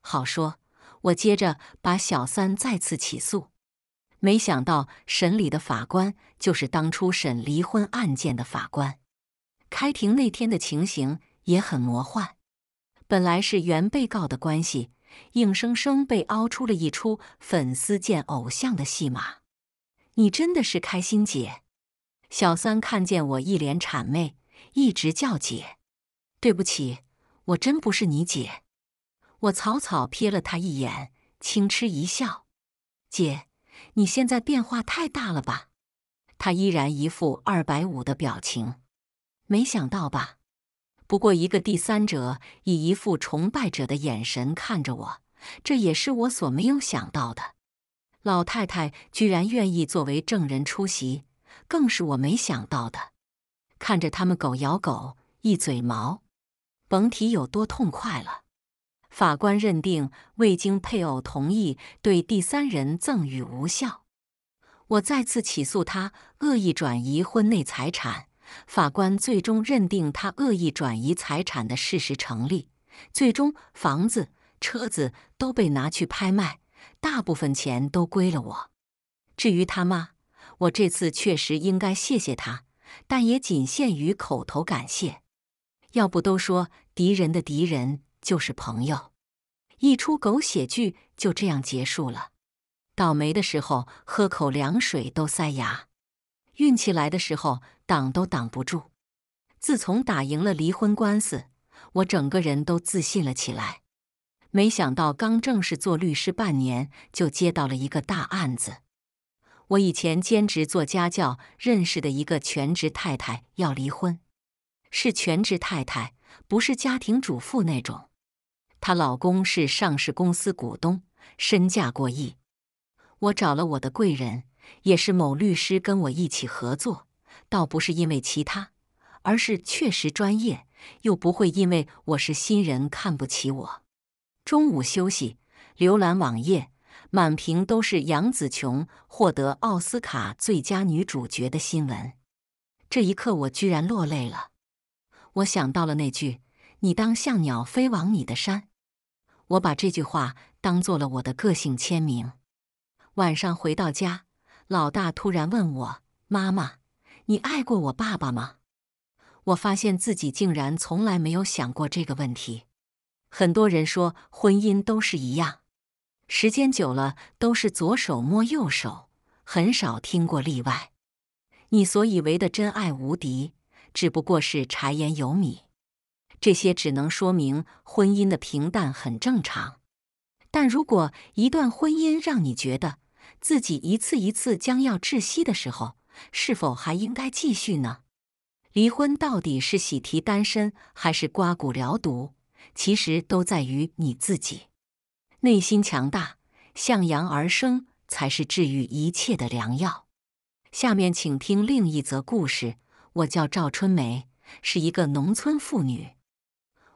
好说，我接着把小三再次起诉。没想到，审理的法官就是当初审离婚案件的法官。开庭那天的情形也很魔幻，本来是原被告的关系，硬生生被凹出了一出粉丝见偶像的戏码。你真的是开心姐？小三看见我，一脸谄媚，一直叫姐。对不起，我真不是你姐。我草草瞥了他一眼，轻嗤一笑，姐。你现在变化太大了吧？他依然一副二百五的表情。没想到吧？不过一个第三者以一副崇拜者的眼神看着我，这也是我所没有想到的。老太太居然愿意作为证人出席，更是我没想到的。看着他们狗咬狗，一嘴毛，甭提有多痛快了。法官认定未经配偶同意对第三人赠与无效。我再次起诉他恶意转移婚内财产，法官最终认定他恶意转移财产的事实成立。最终，房子、车子都被拿去拍卖，大部分钱都归了我。至于他妈，我这次确实应该谢谢他，但也仅限于口头感谢。要不都说敌人的敌人。就是朋友，一出狗血剧就这样结束了。倒霉的时候喝口凉水都塞牙，运气来的时候挡都挡不住。自从打赢了离婚官司，我整个人都自信了起来。没想到刚正式做律师半年，就接到了一个大案子。我以前兼职做家教认识的一个全职太太要离婚，是全职太太，不是家庭主妇那种。她老公是上市公司股东，身价过亿。我找了我的贵人，也是某律师跟我一起合作，倒不是因为其他，而是确实专业，又不会因为我是新人看不起我。中午休息，浏览网页，满屏都是杨紫琼获得奥斯卡最佳女主角的新闻。这一刻，我居然落泪了。我想到了那句。你当像鸟飞往你的山，我把这句话当做了我的个性签名。晚上回到家，老大突然问我：“妈妈，你爱过我爸爸吗？”我发现自己竟然从来没有想过这个问题。很多人说婚姻都是一样，时间久了都是左手摸右手，很少听过例外。你所以为的真爱无敌，只不过是柴盐油米。这些只能说明婚姻的平淡很正常，但如果一段婚姻让你觉得自己一次一次将要窒息的时候，是否还应该继续呢？离婚到底是喜提单身还是刮骨疗毒？其实都在于你自己。内心强大，向阳而生，才是治愈一切的良药。下面请听另一则故事。我叫赵春梅，是一个农村妇女。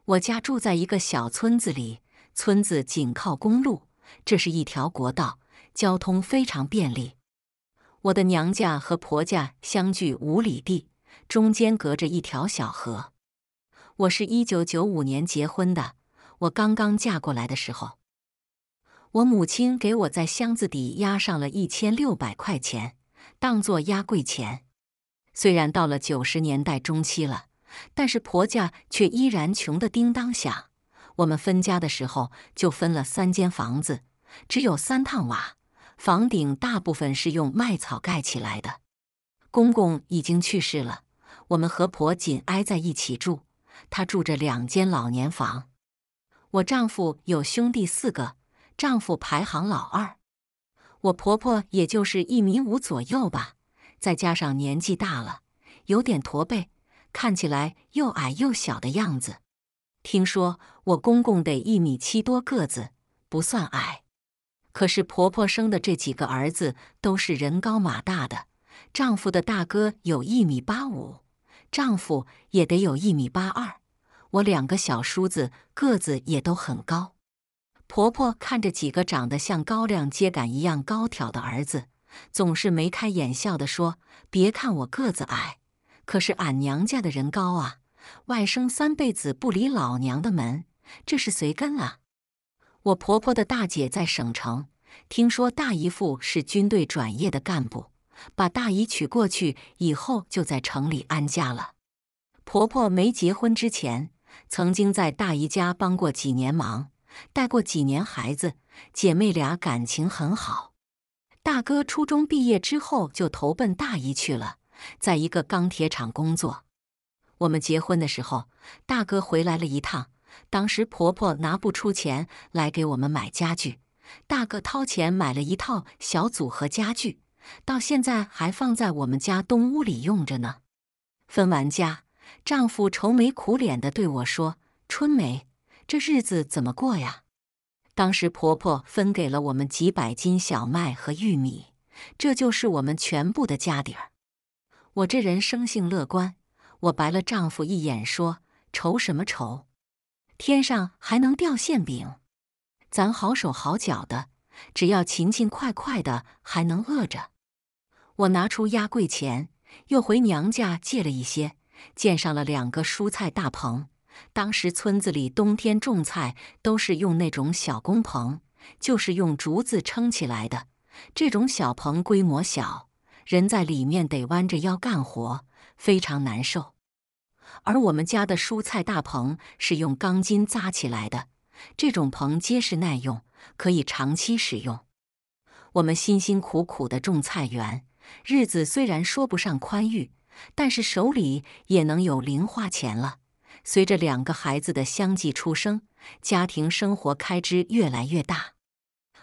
我家住在一个小村子里，村子紧靠公路，这是一条国道，交通非常便利。我的娘家和婆家相距五里地，中间隔着一条小河。我是一九九五年结婚的，我刚刚嫁过来的时候，我母亲给我在箱子底压上了一千六百块钱，当做压柜钱。虽然到了九十年代中期了。但是婆家却依然穷的叮当响。我们分家的时候就分了三间房子，只有三趟瓦，房顶大部分是用麦草盖起来的。公公已经去世了，我们和婆紧挨在一起住，她住着两间老年房。我丈夫有兄弟四个，丈夫排行老二。我婆婆也就是一米五左右吧，再加上年纪大了，有点驼背。看起来又矮又小的样子。听说我公公得一米七多个子，不算矮，可是婆婆生的这几个儿子都是人高马大的。丈夫的大哥有一米八五，丈夫也得有一米八二。我两个小叔子个子也都很高。婆婆看着几个长得像高粱秸秆一样高挑的儿子，总是眉开眼笑的说：“别看我个子矮。”可是俺娘家的人高啊，外甥三辈子不离老娘的门，这是随根啊。我婆婆的大姐在省城，听说大姨父是军队转业的干部，把大姨娶过去以后就在城里安家了。婆婆没结婚之前，曾经在大姨家帮过几年忙，带过几年孩子，姐妹俩感情很好。大哥初中毕业之后就投奔大姨去了。在一个钢铁厂工作。我们结婚的时候，大哥回来了一趟。当时婆婆拿不出钱来给我们买家具，大哥掏钱买了一套小组合家具，到现在还放在我们家东屋里用着呢。分完家，丈夫愁眉苦脸地对我说：“春梅，这日子怎么过呀？”当时婆婆分给了我们几百斤小麦和玉米，这就是我们全部的家底儿。我这人生性乐观，我白了丈夫一眼，说：“愁什么愁？天上还能掉馅饼，咱好手好脚的，只要勤勤快快的，还能饿着。”我拿出压柜钱，又回娘家借了一些，建上了两个蔬菜大棚。当时村子里冬天种菜都是用那种小工棚，就是用竹子撑起来的，这种小棚规模小。人在里面得弯着腰干活，非常难受。而我们家的蔬菜大棚是用钢筋扎起来的，这种棚结实耐用，可以长期使用。我们辛辛苦苦的种菜园，日子虽然说不上宽裕，但是手里也能有零花钱了。随着两个孩子的相继出生，家庭生活开支越来越大，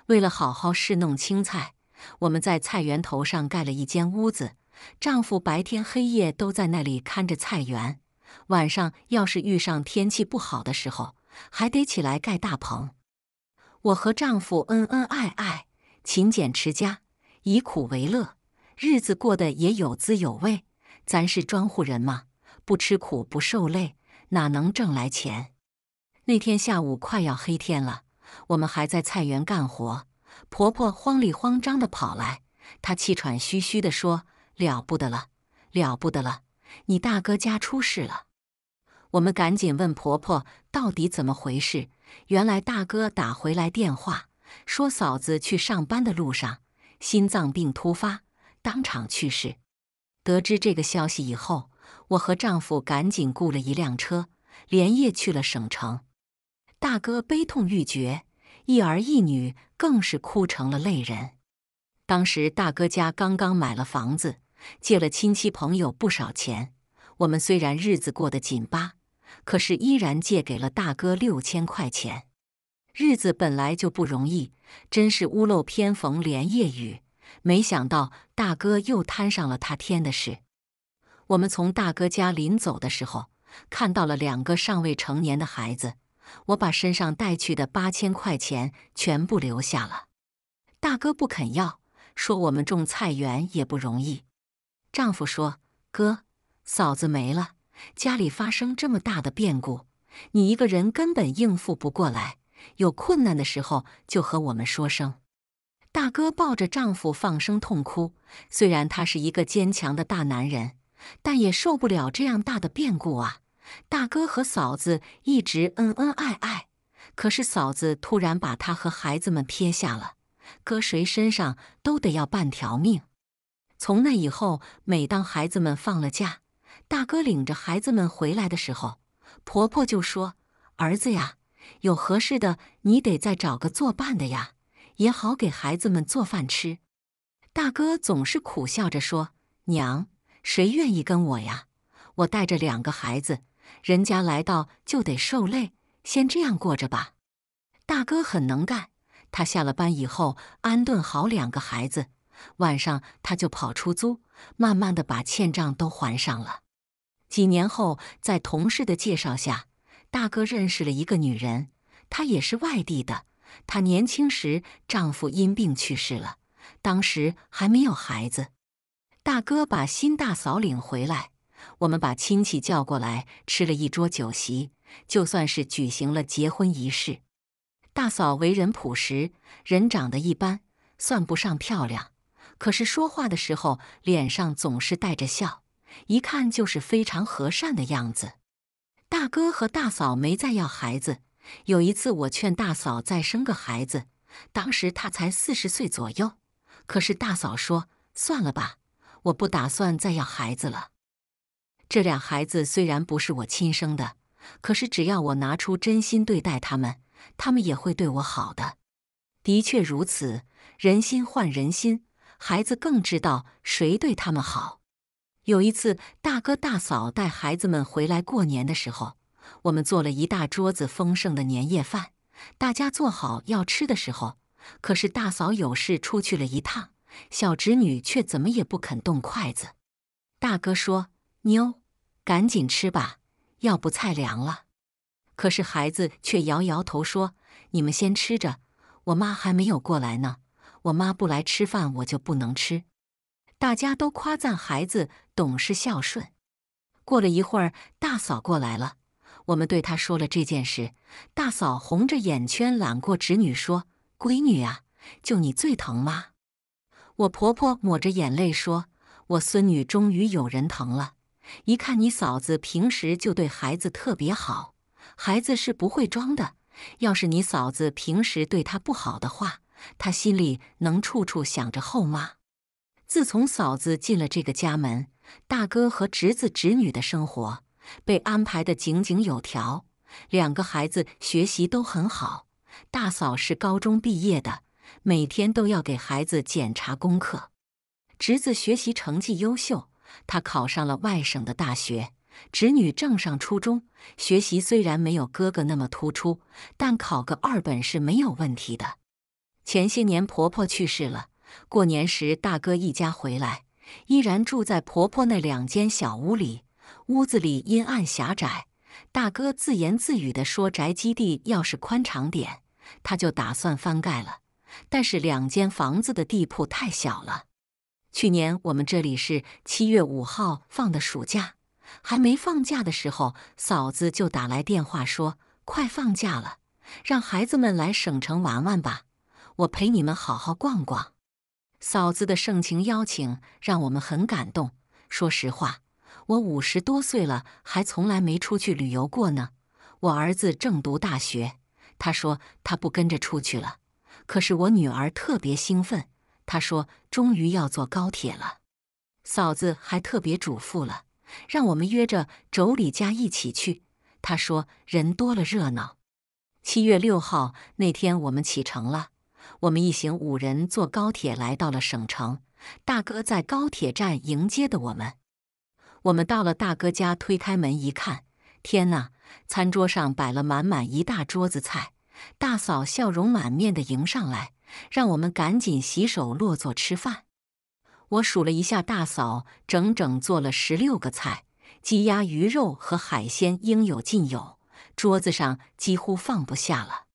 为了好好侍弄青菜。我们在菜园头上盖了一间屋子，丈夫白天黑夜都在那里看着菜园，晚上要是遇上天气不好的时候，还得起来盖大棚。我和丈夫恩恩爱爱，勤俭持家，以苦为乐，日子过得也有滋有味。咱是庄户人嘛，不吃苦不受累，哪能挣来钱？那天下午快要黑天了，我们还在菜园干活。婆婆慌里慌张地跑来，她气喘吁吁地说：“了不得了，了不得了！你大哥家出事了。”我们赶紧问婆婆到底怎么回事。原来大哥打回来电话说，嫂子去上班的路上心脏病突发，当场去世。得知这个消息以后，我和丈夫赶紧雇了一辆车，连夜去了省城。大哥悲痛欲绝，一儿一女。更是哭成了泪人。当时大哥家刚刚买了房子，借了亲戚朋友不少钱。我们虽然日子过得紧巴，可是依然借给了大哥六千块钱。日子本来就不容易，真是屋漏偏逢连夜雨。没想到大哥又摊上了他天的事。我们从大哥家临走的时候，看到了两个尚未成年的孩子。我把身上带去的八千块钱全部留下了，大哥不肯要，说我们种菜园也不容易。丈夫说：“哥，嫂子没了，家里发生这么大的变故，你一个人根本应付不过来，有困难的时候就和我们说声。”大哥抱着丈夫放声痛哭，虽然他是一个坚强的大男人，但也受不了这样大的变故啊。大哥和嫂子一直恩恩爱爱，可是嫂子突然把他和孩子们撇下了，搁谁身上都得要半条命。从那以后，每当孩子们放了假，大哥领着孩子们回来的时候，婆婆就说：“儿子呀，有合适的你得再找个做伴的呀，也好给孩子们做饭吃。”大哥总是苦笑着说：“娘，谁愿意跟我呀？我带着两个孩子。”人家来到就得受累，先这样过着吧。大哥很能干，他下了班以后安顿好两个孩子，晚上他就跑出租，慢慢的把欠账都还上了。几年后，在同事的介绍下，大哥认识了一个女人，她也是外地的。她年轻时丈夫因病去世了，当时还没有孩子。大哥把新大嫂领回来。我们把亲戚叫过来吃了一桌酒席，就算是举行了结婚仪式。大嫂为人朴实，人长得一般，算不上漂亮，可是说话的时候脸上总是带着笑，一看就是非常和善的样子。大哥和大嫂没再要孩子。有一次，我劝大嫂再生个孩子，当时她才四十岁左右，可是大嫂说：“算了吧，我不打算再要孩子了。”这俩孩子虽然不是我亲生的，可是只要我拿出真心对待他们，他们也会对我好的。的确如此，人心换人心，孩子更知道谁对他们好。有一次，大哥大嫂带孩子们回来过年的时候，我们做了一大桌子丰盛的年夜饭。大家做好要吃的时候，可是大嫂有事出去了一趟，小侄女却怎么也不肯动筷子。大哥说：“妞。”赶紧吃吧，要不菜凉了。可是孩子却摇摇头说：“你们先吃着，我妈还没有过来呢。我妈不来吃饭，我就不能吃。”大家都夸赞孩子懂事孝顺。过了一会儿，大嫂过来了，我们对她说了这件事。大嫂红着眼圈揽过侄女说：“闺女啊，就你最疼妈。”我婆婆抹着眼泪说：“我孙女终于有人疼了。”一看你嫂子平时就对孩子特别好，孩子是不会装的。要是你嫂子平时对他不好的话，他心里能处处想着后妈。自从嫂子进了这个家门，大哥和侄子侄女的生活被安排得井井有条，两个孩子学习都很好。大嫂是高中毕业的，每天都要给孩子检查功课。侄子学习成绩优秀。他考上了外省的大学，侄女正上初中，学习虽然没有哥哥那么突出，但考个二本是没有问题的。前些年婆婆去世了，过年时大哥一家回来，依然住在婆婆那两间小屋里，屋子里阴暗狭窄。大哥自言自语地说：“宅基地要是宽敞点，他就打算翻盖了，但是两间房子的地铺太小了。”去年我们这里是七月五号放的暑假，还没放假的时候，嫂子就打来电话说：“快放假了，让孩子们来省城玩玩吧，我陪你们好好逛逛。”嫂子的盛情邀请让我们很感动。说实话，我五十多岁了，还从来没出去旅游过呢。我儿子正读大学，他说他不跟着出去了，可是我女儿特别兴奋。他说：“终于要坐高铁了。”嫂子还特别嘱咐了，让我们约着妯娌家一起去。他说：“人多了热闹。”七月六号那天，我们启程了。我们一行五人坐高铁来到了省城。大哥在高铁站迎接的我们。我们到了大哥家，推开门一看，天呐，餐桌上摆了满满一大桌子菜。大嫂笑容满面的迎上来。让我们赶紧洗手落座吃饭。我数了一下，大嫂整整做了十六个菜，鸡鸭鱼肉和海鲜应有尽有，桌子上几乎放不下了。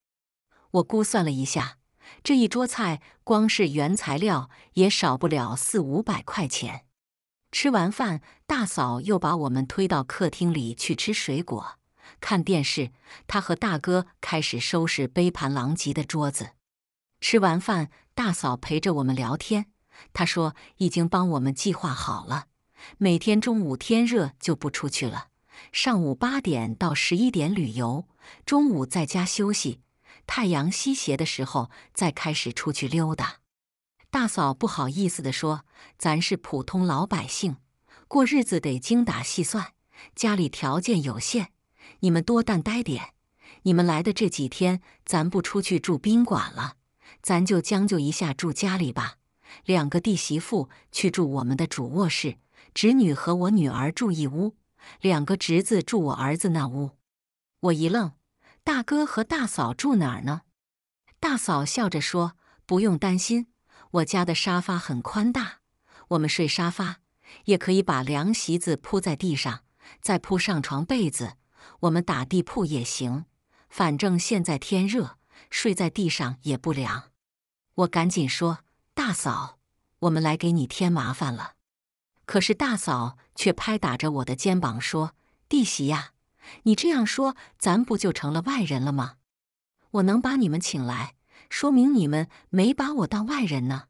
我估算了一下，这一桌菜光是原材料也少不了四五百块钱。吃完饭，大嫂又把我们推到客厅里去吃水果、看电视。她和大哥开始收拾杯盘狼藉的桌子。吃完饭，大嫂陪着我们聊天。她说已经帮我们计划好了，每天中午天热就不出去了，上午八点到十一点旅游，中午在家休息，太阳西斜的时候再开始出去溜达。大嫂不好意思地说：“咱是普通老百姓，过日子得精打细算，家里条件有限，你们多担待点。你们来的这几天，咱不出去住宾馆了。”咱就将就一下住家里吧。两个弟媳妇去住我们的主卧室，侄女和我女儿住一屋，两个侄子住我儿子那屋。我一愣：“大哥和大嫂住哪儿呢？”大嫂笑着说：“不用担心，我家的沙发很宽大，我们睡沙发也可以。把凉席子铺在地上，再铺上床被子，我们打地铺也行。反正现在天热，睡在地上也不凉。”我赶紧说：“大嫂，我们来给你添麻烦了。”可是大嫂却拍打着我的肩膀说：“弟媳呀，你这样说，咱不就成了外人了吗？我能把你们请来，说明你们没把我当外人呢。”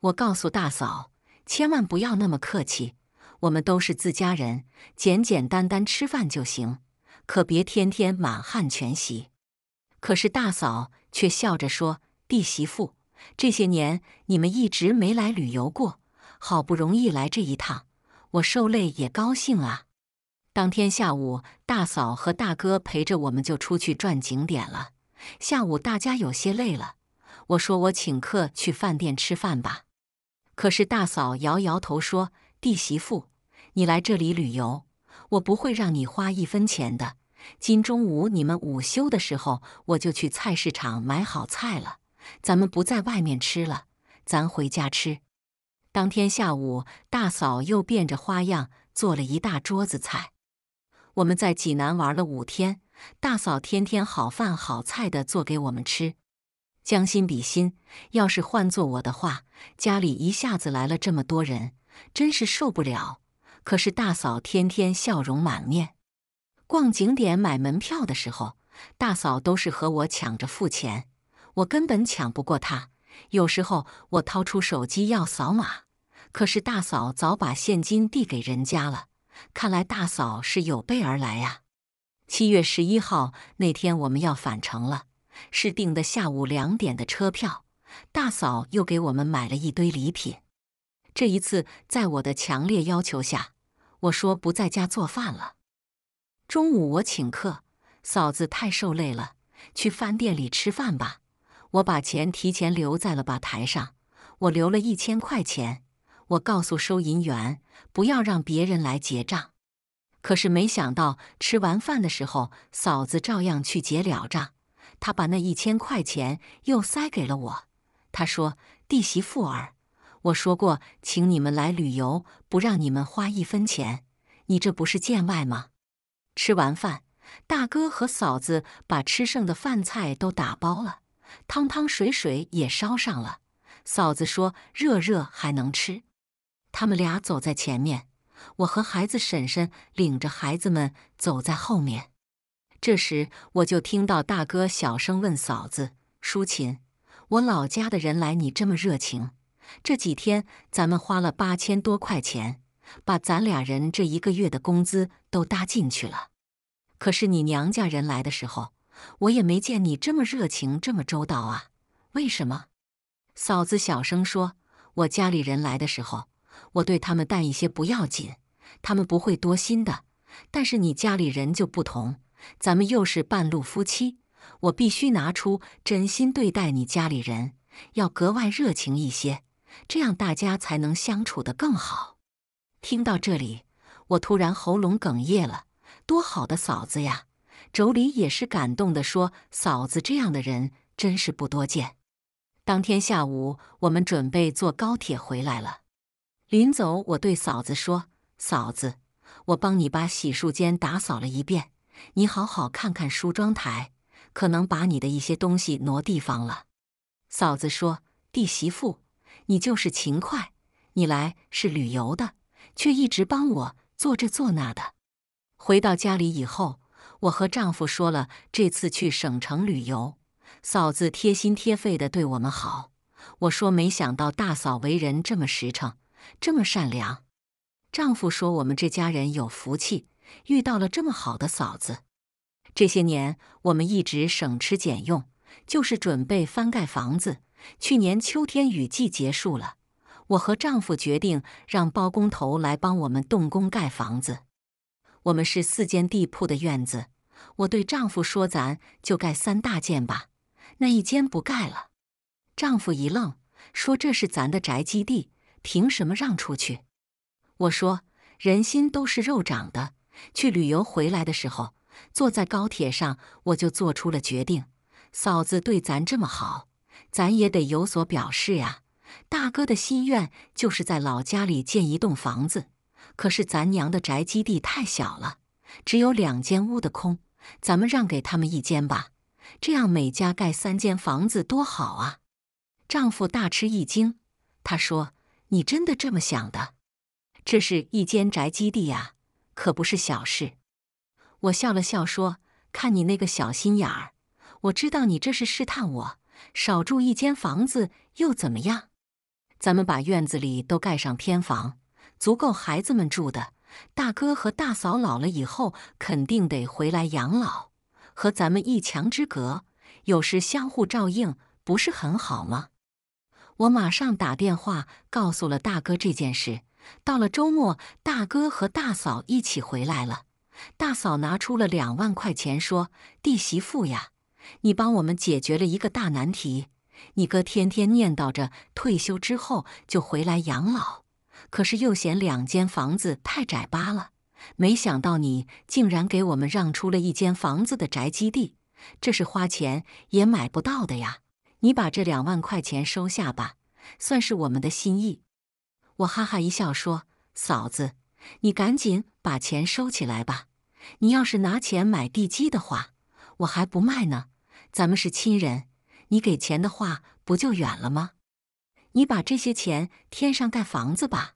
我告诉大嫂：“千万不要那么客气，我们都是自家人，简简单单吃饭就行，可别天天满汉全席。”可是大嫂却笑着说：“弟媳妇。”这些年你们一直没来旅游过，好不容易来这一趟，我受累也高兴啊。当天下午，大嫂和大哥陪着我们就出去转景点了。下午大家有些累了，我说我请客去饭店吃饭吧。可是大嫂摇摇头说：“弟媳妇，你来这里旅游，我不会让你花一分钱的。今中午你们午休的时候，我就去菜市场买好菜了。”咱们不在外面吃了，咱回家吃。当天下午，大嫂又变着花样做了一大桌子菜。我们在济南玩了五天，大嫂天天好饭好菜的做给我们吃。将心比心，要是换做我的话，家里一下子来了这么多人，真是受不了。可是大嫂天天笑容满面。逛景点买门票的时候，大嫂都是和我抢着付钱。我根本抢不过他。有时候我掏出手机要扫码，可是大嫂早把现金递给人家了。看来大嫂是有备而来啊。七月十一号那天我们要返程了，是订的下午两点的车票。大嫂又给我们买了一堆礼品。这一次，在我的强烈要求下，我说不在家做饭了，中午我请客。嫂子太受累了，去饭店里吃饭吧。我把钱提前留在了吧台上，我留了一千块钱。我告诉收银员不要让别人来结账，可是没想到吃完饭的时候，嫂子照样去结了账。他把那一千块钱又塞给了我，他说：“弟媳妇儿，我说过请你们来旅游不让你们花一分钱，你这不是见外吗？”吃完饭，大哥和嫂子把吃剩的饭菜都打包了。汤汤水水也烧上了，嫂子说热热还能吃。他们俩走在前面，我和孩子婶婶领着孩子们走在后面。这时我就听到大哥小声问嫂子：“淑琴，我老家的人来，你这么热情。这几天咱们花了八千多块钱，把咱俩人这一个月的工资都搭进去了。可是你娘家人来的时候……”我也没见你这么热情，这么周到啊！为什么？嫂子小声说：“我家里人来的时候，我对他们淡一些不要紧，他们不会多心的。但是你家里人就不同，咱们又是半路夫妻，我必须拿出真心对待你家里人，要格外热情一些，这样大家才能相处得更好。”听到这里，我突然喉咙哽咽了。多好的嫂子呀！妯娌也是感动地说：“嫂子这样的人真是不多见。”当天下午，我们准备坐高铁回来了。临走，我对嫂子说：“嫂子，我帮你把洗漱间打扫了一遍，你好好看看梳妆台，可能把你的一些东西挪地方了。”嫂子说：“弟媳妇，你就是勤快，你来是旅游的，却一直帮我做这做那的。”回到家里以后。我和丈夫说了这次去省城旅游，嫂子贴心贴肺的对我们好。我说没想到大嫂为人这么实诚，这么善良。丈夫说我们这家人有福气，遇到了这么好的嫂子。这些年我们一直省吃俭用，就是准备翻盖房子。去年秋天雨季结束了，我和丈夫决定让包工头来帮我们动工盖房子。我们是四间地铺的院子。我对丈夫说：“咱就盖三大间吧，那一间不盖了。”丈夫一愣，说：“这是咱的宅基地，凭什么让出去？”我说：“人心都是肉长的。去旅游回来的时候，坐在高铁上，我就做出了决定。嫂子对咱这么好，咱也得有所表示呀。大哥的心愿就是在老家里建一栋房子，可是咱娘的宅基地太小了，只有两间屋的空。”咱们让给他们一间吧，这样每家盖三间房子多好啊！丈夫大吃一惊，他说：“你真的这么想的？这是一间宅基地呀，可不是小事。”我笑了笑说：“看你那个小心眼儿，我知道你这是试探我。少住一间房子又怎么样？咱们把院子里都盖上偏房，足够孩子们住的。”大哥和大嫂老了以后，肯定得回来养老，和咱们一墙之隔，有时相互照应，不是很好吗？我马上打电话告诉了大哥这件事。到了周末，大哥和大嫂一起回来了。大嫂拿出了两万块钱，说：“弟媳妇呀，你帮我们解决了一个大难题。你哥天天念叨着退休之后就回来养老。”可是又嫌两间房子太窄巴了，没想到你竟然给我们让出了一间房子的宅基地，这是花钱也买不到的呀！你把这两万块钱收下吧，算是我们的心意。我哈哈一笑说：“嫂子，你赶紧把钱收起来吧。你要是拿钱买地基的话，我还不卖呢。咱们是亲人，你给钱的话不就远了吗？你把这些钱添上盖房子吧。”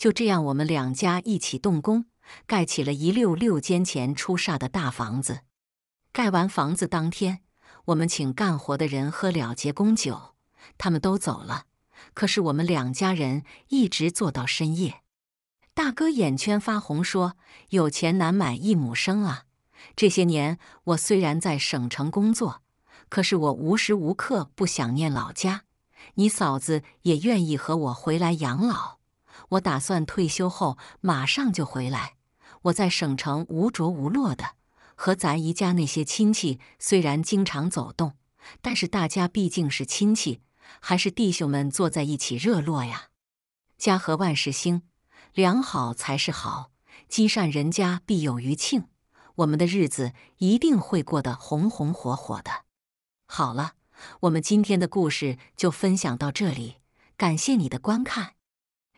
就这样，我们两家一起动工，盖起了一溜六间前出煞的大房子。盖完房子当天，我们请干活的人喝了结工酒，他们都走了。可是我们两家人一直坐到深夜。大哥眼圈发红说：“有钱难买一母生啊！这些年我虽然在省城工作，可是我无时无刻不想念老家。你嫂子也愿意和我回来养老。”我打算退休后马上就回来。我在省城无着无落的，和咱姨家那些亲戚虽然经常走动，但是大家毕竟是亲戚，还是弟兄们坐在一起热络呀。家和万事兴，良好才是好，积善人家必有余庆，我们的日子一定会过得红红火火的。好了，我们今天的故事就分享到这里，感谢你的观看。